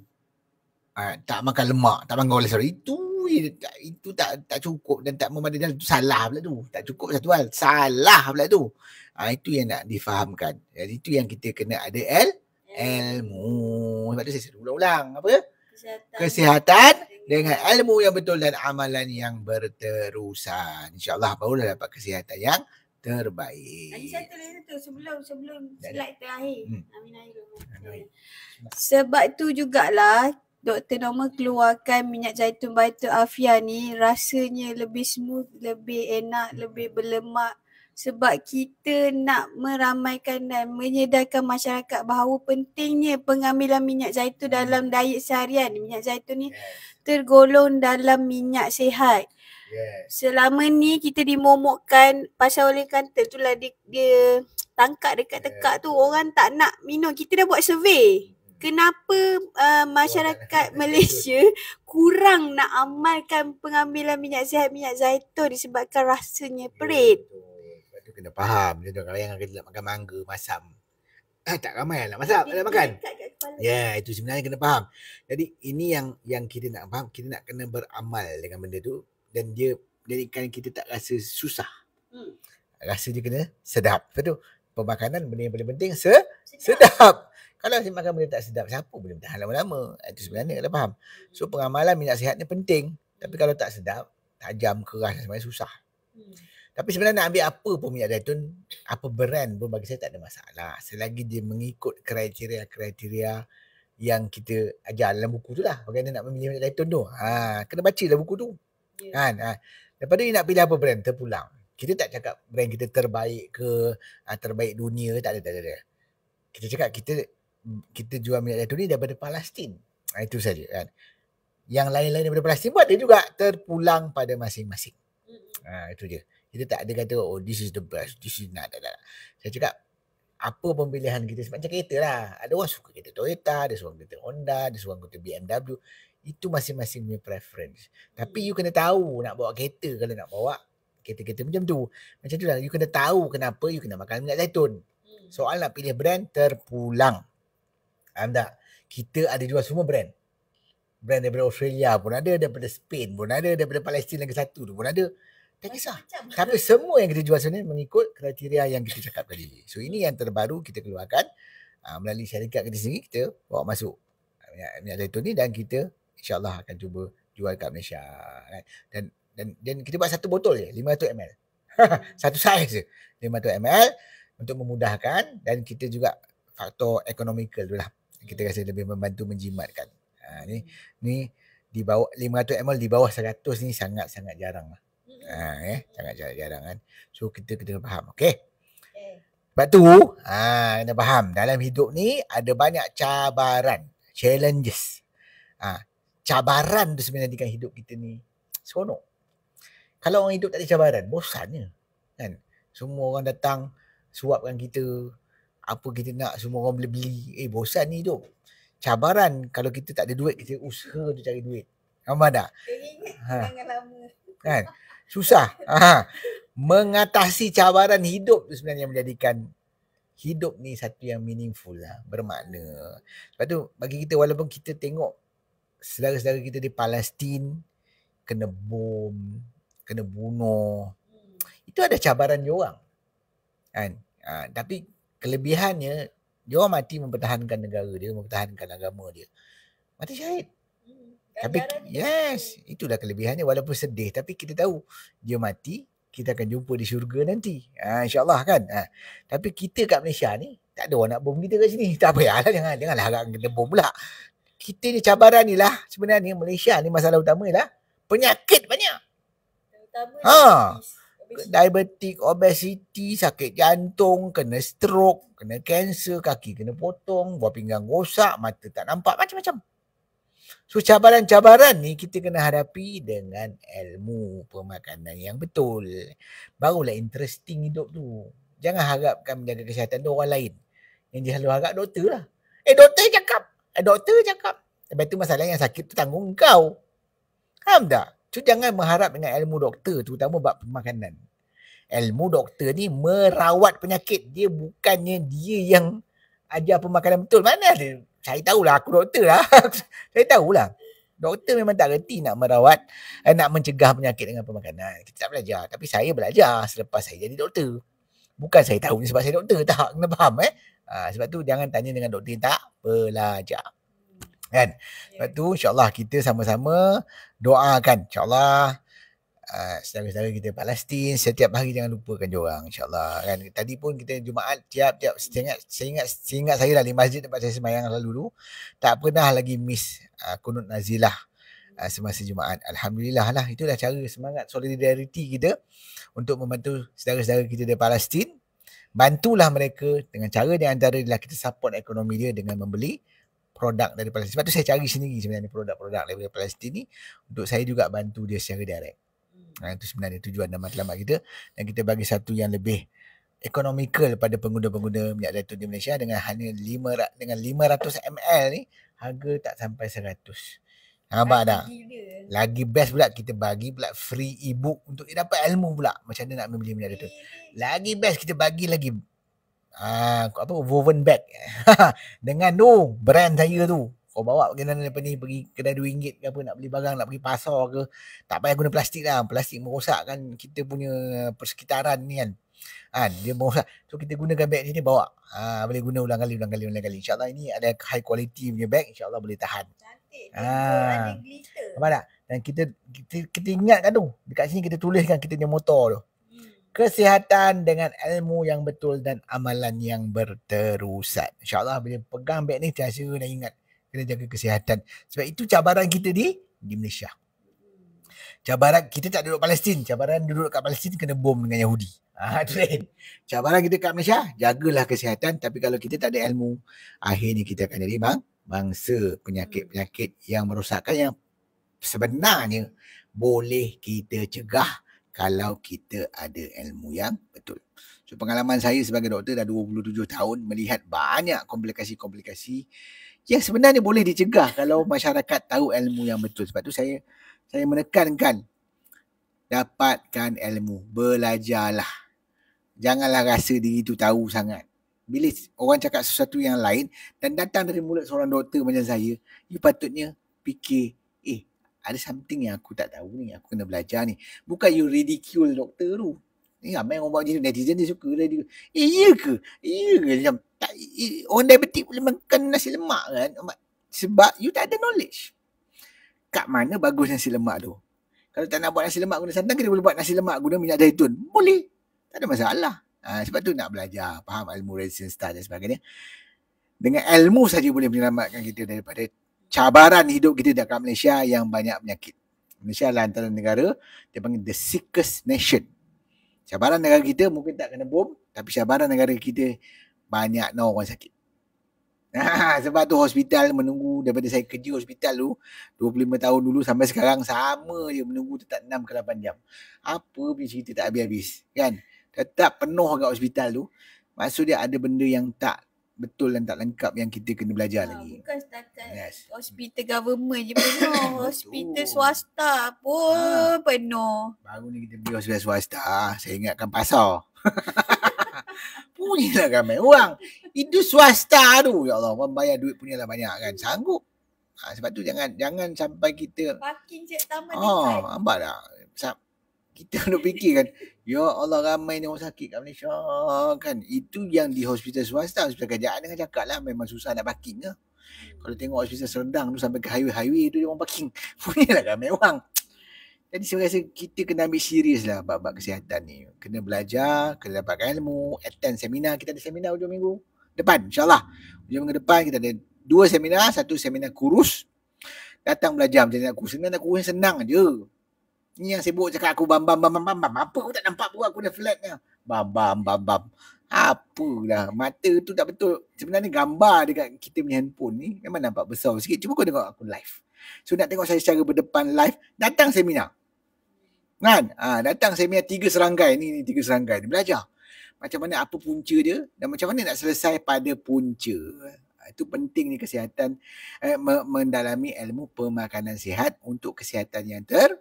Uh, tak makan lemak, tak makan kolesterol. Itu itu, itu tak tak cukup dan tak memadai dalam salah pula tu. Tak cukup satu hal. Salah pula tu. Ha, itu yang nak difahamkan. Jadi itu yang kita kena ada el, ilmu. Sebab tu saya ulang-ulang. Apa? Kesihatan. Kesihatan dengan ilmu yang betul dan amalan yang berterusan. Insya Allah InsyaAllah dah dapat kesihatan yang terbaik. Ada satu lagi satu sebelum sebelum slide terakhir. Hmm. Amin. Sebab tu jugalah Dr. nama keluarkan minyak zaitun Baitul Afia ni rasanya lebih smooth, lebih enak, lebih berlemak sebab kita nak meramaikan dan menyedarkan masyarakat bahawa pentingnya pengambilan minyak zaitun dalam hmm. diet seharian. Minyak zaitun ni yes. tergolong dalam minyak sihat. Yes. Selama ni kita dimomokkan pasal oleh kantor tu lah dia, dia tangkap dekat tekak yes. tu orang tak nak minum. Kita dah buat survey. Hmm. Kenapa uh, masyarakat Malaysia kurang nak amalkan pengambilan minyak sihat minyak zaitun disebabkan rasanya ya, perit. Yes kena faham. Contoh kalau yang kita nak makan mangga masam. Ah, tak ramai lah. nak masak, nak makan. Ya, yeah, itu sebenarnya kena faham. Jadi ini yang yang kita nak faham, kita nak kena beramal dengan benda tu dan dia jadikan kita tak rasa susah. Hmm. Rasa dia kena sedap. Betul. pemakanan benda yang paling penting se- sedap. sedap. Kalau si makan benda tak sedap, siapa boleh tahan lama-lama? Itu sebenarnya kena faham. So, pengamalan minat sihat ni penting. Tapi kalau tak sedap, tajam, keras, sebenarnya susah. Hmm. Tapi sebenarnya nak ambil apa pun minyak zaitun, apa brand pun bagi saya tak ada masalah. Selagi dia mengikut kriteria-kriteria yang kita ajar dalam buku tu lah. Bagaimana nak memilih minyak zaitun tu. Ha, kena baca dalam buku tu. Yeah. Kan? Ha. Lepas tu nak pilih apa brand, terpulang. Kita tak cakap brand kita terbaik ke ha, terbaik dunia, tak ada, tak ada. Kita cakap kita kita jual minyak zaitun ni daripada Palestin. Ha, itu saja kan. Yang lain-lain daripada Palestin pun ada juga terpulang pada masing-masing. Ha, itu je. Kita tak ada kata, oh this is the best, this is not that, Saya cakap, apa pemilihan kita sebab macam kereta lah. Ada orang suka kereta Toyota, ada orang kereta Honda, ada orang kereta BMW. Itu masing-masing punya preference. Tapi you kena tahu nak bawa kereta kalau nak bawa kereta-kereta macam tu. Macam tu lah, you kena tahu kenapa you kena makan minyak zaitun. Hmm. Soal nak pilih brand, terpulang. Faham tak? Kita ada jual semua brand. Brand daripada Australia pun ada, daripada Spain pun ada, daripada Palestin lagi satu pun ada tak kisah. Tapi semua yang kita jual sana mengikut kriteria yang kita cakap tadi. So ini yang terbaru kita keluarkan uh, melalui syarikat kita sendiri kita bawa masuk minyak, minyak zaitun ni dan kita insyaAllah akan cuba jual kat Malaysia. Right? Kan? Dan, dan dan kita buat satu botol je 500 ml. satu saiz je 500 ml untuk memudahkan dan kita juga faktor ekonomikal tu lah. Kita rasa lebih membantu menjimatkan. Ha, ni ni di bawah 500 ml di bawah 100 ni sangat-sangat jarang lah. Ha, eh? sangat jarang-jarang kan. So kita kena faham. Okay. Sebab tu, ha, kena faham. Dalam hidup ni ada banyak cabaran. Challenges. Ha, cabaran tu sebenarnya dengan hidup kita ni. Seronok. Kalau orang hidup tak ada cabaran, bosannya. Kan? Semua orang datang suapkan kita. Apa kita nak, semua orang boleh beli. Eh, bosan ni hidup. Cabaran kalau kita tak ada duit, kita usaha tu cari duit. Nampak tak? Ha. Jangan Kan? susah ha. mengatasi cabaran hidup tu sebenarnya menjadikan hidup ni satu yang meaningful lah bermakna lepas tu bagi kita walaupun kita tengok saudara-saudara kita di Palestin kena bom kena bunuh itu ada cabaran dia orang kan ha. tapi kelebihannya dia orang mati mempertahankan negara dia mempertahankan agama dia mati syahid tapi yes itu dah kelebihannya walaupun sedih tapi kita tahu dia mati kita akan jumpa di syurga nanti ha, insyaallah kan ha. tapi kita kat malaysia ni tak ada orang nak bom kita kat sini tak payahlah ha, jangan janganlah harap kena bom pula kita ni cabaran ni lah sebenarnya malaysia ni masalah utama lah. penyakit banyak ha diabetik obesiti sakit jantung kena stroke kena kanser kaki kena potong buah pinggang rosak mata tak nampak macam-macam So cabaran-cabaran ni kita kena hadapi dengan ilmu pemakanan yang betul. Barulah interesting hidup tu. Jangan harapkan menjaga kesihatan tu orang lain. Yang dia selalu harap doktor lah. Eh doktor cakap. Eh doktor cakap. Lepas tu masalah yang sakit tu tanggung kau. Faham tak? So jangan mengharap dengan ilmu doktor terutama bab pemakanan. Ilmu doktor ni merawat penyakit. Dia bukannya dia yang ajar pemakanan betul. Mana ada saya tahulah aku doktor lah. saya tahulah. Doktor memang tak reti nak merawat, eh, nak mencegah penyakit dengan pemakanan. Kita tak belajar. Tapi saya belajar selepas saya jadi doktor. Bukan saya tahu ni sebab saya doktor. Tak, kena faham eh. Ha, sebab tu jangan tanya dengan doktor yang tak belajar. Kan? Sebab tu insyaAllah kita sama-sama doakan. InsyaAllah. Ah, saudara-saudara kita Palestin setiap hari jangan lupakan dia insyaallah kan tadi pun kita Jumaat tiap-tiap saya ingat saya ingat saya ingat saya lah di masjid tempat saya semayang lalu dulu tak pernah lagi miss uh, ah, kunut nazilah uh, semasa Jumaat alhamdulillah lah itulah cara semangat solidarity kita untuk membantu saudara-saudara kita di Palestin bantulah mereka dengan cara yang antara adalah kita support ekonomi dia dengan membeli produk dari Palestin. Sebab tu saya cari sendiri sebenarnya produk-produk dari Palestin ni untuk saya juga bantu dia secara direct. Ha, itu sebenarnya tujuan dan matlamat kita. Dan kita bagi satu yang lebih ekonomikal pada pengguna-pengguna minyak zaitun di Malaysia dengan hanya lima dengan 500 ml ni harga tak sampai 100. Nampak tak? Lagi best pula kita bagi pula free ebook untuk dia dapat ilmu pula macam mana nak membeli minyak zaitun. Eh. Lagi best kita bagi lagi ah uh, apa woven bag dengan tu brand saya tu kau bawa kenangan apa ni pergi kedai RM2 ke apa nak beli barang nak pergi pasar ke tak payah guna plastik lah. Plastik kan kita punya persekitaran ni kan. Ha, dia merosak. So kita gunakan beg ni ni bawa. Ha, boleh guna ulang kali ulang kali ulang kali. Insyaallah ini ada high quality punya beg insya boleh tahan. Cantik. Ha. Ada glitter. Dan kita kita, kita ingatkan tu. Dekat sini kita tuliskan kita punya motor tu. Hmm. Kesihatan dengan ilmu yang betul dan amalan yang berterusan. InsyaAllah bila pegang beg ni, terasa dah ingat kena jaga kesihatan. Sebab itu cabaran kita di di Malaysia. Cabaran kita tak duduk Palestin, cabaran duduk dekat Palestin kena bom dengan Yahudi. Ah ha, Cabaran kita kat Malaysia, jagalah kesihatan tapi kalau kita tak ada ilmu, akhirnya kita akan jadi bang bangsa penyakit-penyakit yang merosakkan yang sebenarnya boleh kita cegah kalau kita ada ilmu yang betul. So pengalaman saya sebagai doktor dah 27 tahun melihat banyak komplikasi-komplikasi yang sebenarnya boleh dicegah kalau masyarakat tahu ilmu yang betul. Sebab tu saya saya menekankan dapatkan ilmu, belajarlah. Janganlah rasa diri tu tahu sangat. Bila orang cakap sesuatu yang lain dan datang dari mulut seorang doktor macam saya, you patutnya fikir, eh, ada something yang aku tak tahu ni, aku kena belajar ni. Bukan you ridicule doktor tu. Ya, ni ramai orang buat macam tu, netizen dia suka dia. Eh, iya ke? Iya ke? Macam, tak, orang diabetik boleh makan nasi lemak kan sebab you tak ada knowledge kat mana bagus nasi lemak tu kalau tak nak buat nasi lemak guna santan kita boleh buat nasi lemak guna minyak zaitun boleh tak ada masalah ha, sebab tu nak belajar faham ilmu resistance style dan sebagainya dengan ilmu saja boleh menyelamatkan kita daripada cabaran hidup kita dekat Malaysia yang banyak penyakit Malaysia adalah antara negara dia panggil the sickest nation cabaran negara kita mungkin tak kena bom tapi cabaran negara kita banyak no orang sakit. Ah, sebab tu hospital menunggu daripada saya kerja hospital tu 25 tahun dulu sampai sekarang sama je menunggu tetap 6 ke 8 jam. Apa punya cerita tak habis-habis kan? Tetap penuh kat hospital tu. Maksudnya ada benda yang tak betul dan tak lengkap yang kita kena belajar ha, lagi. Bukan setakat yes. hospital government je penuh. hospital swasta pun ha. penuh. Baru ni kita pergi hospital swasta. Saya ingatkan pasal. punya ramai kan orang. Itu swasta tu. Ya Allah, orang bayar duit punya lah banyak kan. Sanggup. Ha, sebab tu jangan jangan sampai kita. Parking cik taman oh, Nampak tak? Sa- kita duk fikir kan. Ya Allah, ramai orang sakit kat Malaysia. Kan? Itu yang di hospital swasta. Hospital kerajaan dengan cakap lah. Memang susah nak parking ke. Lah. Kalau tengok hospital Serendang tu sampai ke highway-highway tu dia orang parking. Punya lah ramai orang. Jadi saya rasa kita kena ambil serius lah bab-bab kesihatan ni. Kena belajar, kena dapatkan ilmu, attend seminar. Kita ada seminar hujung minggu depan insyaAllah. Hujung minggu depan kita ada dua seminar. Satu seminar kurus. Datang belajar macam nak kurus. Senang nak kurus senang je. Ni yang sibuk cakap aku bam bam bam bam bam. Apa aku tak nampak pun aku dah flat ni. Bam bam bam bam. Apalah mata tu tak betul. Sebenarnya gambar dekat kita punya handphone ni memang nampak besar sikit. Cuba kau tengok aku live. So nak tengok saya secara berdepan live, datang seminar. Kan? Ha, datang seminar tiga serangkai. Ni, ni tiga serangkai. Dia belajar. Macam mana apa punca dia dan macam mana nak selesai pada punca. Ha, itu penting ni kesihatan eh, mendalami ilmu pemakanan sihat untuk kesihatan yang terbaik.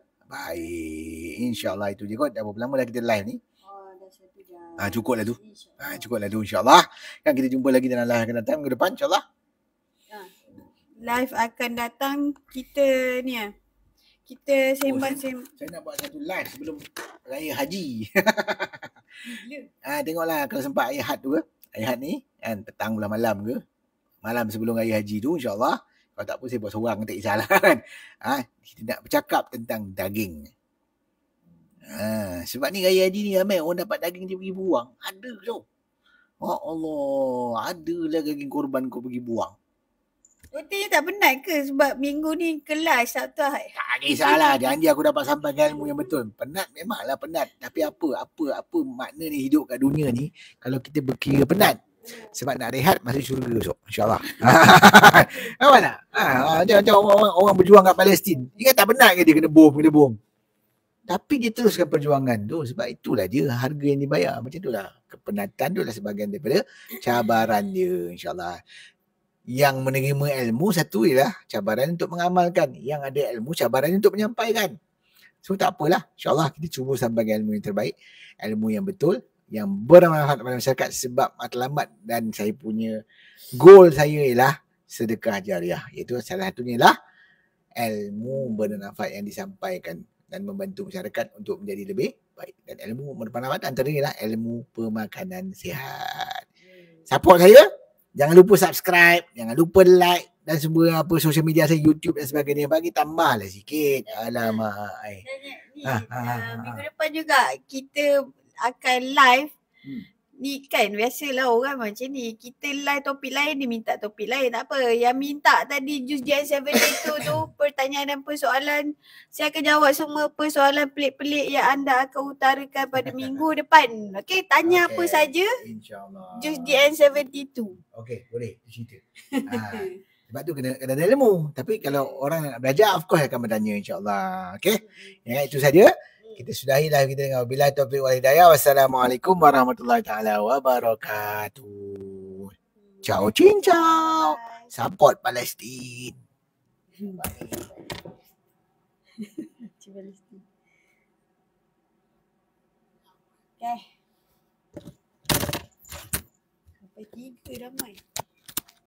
InsyaAllah itu je kot. Dah berapa lama dah kita live ni? Oh, ah ha, cukup lah tu. Ah ha, cukup lah tu insyaAllah. Kan kita jumpa lagi dalam live akan datang ke depan insyaAllah live akan datang kita ni ah. Kita sembang oh, sem Saya nak buat satu live sebelum raya haji. Ah ha, tengoklah kalau sempat ayah hat tu ke. Ayah hat ni kan petang bulan malam ke. Malam sebelum raya haji tu insya-Allah. Kalau tak pun saya buat seorang tak salah kan. Ah ha, kita nak bercakap tentang daging. Ha, sebab ni raya haji ni ramai orang dapat daging dia pergi buang. Ada tu. Oh Allah, adalah daging korban kau pergi buang. Betul tak penat ke sebab minggu ni kelas Sabtu Ahad? Tak kisahlah. Janji aku dapat sampaikan ilmu yang betul. Penat memanglah penat. Tapi apa, apa, apa makna ni hidup kat dunia ni kalau kita berkira penat. Sebab nak rehat masuk syurga esok. InsyaAllah. Nampak tak? Ha, macam, macam orang, orang berjuang kat Palestin. Dia tak penat ke dia kena bom, kena bom. Tapi dia teruskan perjuangan tu sebab itulah dia harga yang dibayar. Macam itulah kepenatan tu lah sebagian daripada cabaran dia insyaAllah yang menerima ilmu satu ialah cabaran untuk mengamalkan. Yang ada ilmu cabaran untuk menyampaikan. So tak apalah. InsyaAllah kita cuba sampai ilmu yang terbaik. Ilmu yang betul. Yang bermanfaat kepada masyarakat sebab matlamat dan saya punya goal saya ialah sedekah jariah. Iaitu salah satunya ialah ilmu bermanfaat yang disampaikan dan membantu masyarakat untuk menjadi lebih baik. Dan ilmu bermanfaat antaranya ialah ilmu pemakanan sihat. Hmm. Support saya. Jangan lupa subscribe, jangan lupa like dan semua apa social media saya YouTube dan sebagainya bagi tambahlah sikit. Alamak. Ni, ha, ha, ha, ha. Minggu depan juga kita akan live hmm ni kan biasalah orang macam ni kita live topik lain dia minta topik lain tak apa yang minta tadi Jus Jan 7 itu tu pertanyaan dan persoalan saya akan jawab semua persoalan pelik-pelik yang anda akan utarakan pada minggu depan okay tanya okay. apa saja Jus Jan 72 okay boleh cerita ha, sebab tu kena kena ilmu tapi kalau orang nak belajar of course akan bertanya insyaallah okay yeah itu saja kita sudahi live lah kita dengan Bila Topik Wal Hidayah. Wassalamualaikum warahmatullahi taala wabarakatuh. Ciao cing ciao. Support Palestin. Okay. Sampai tiga ramai.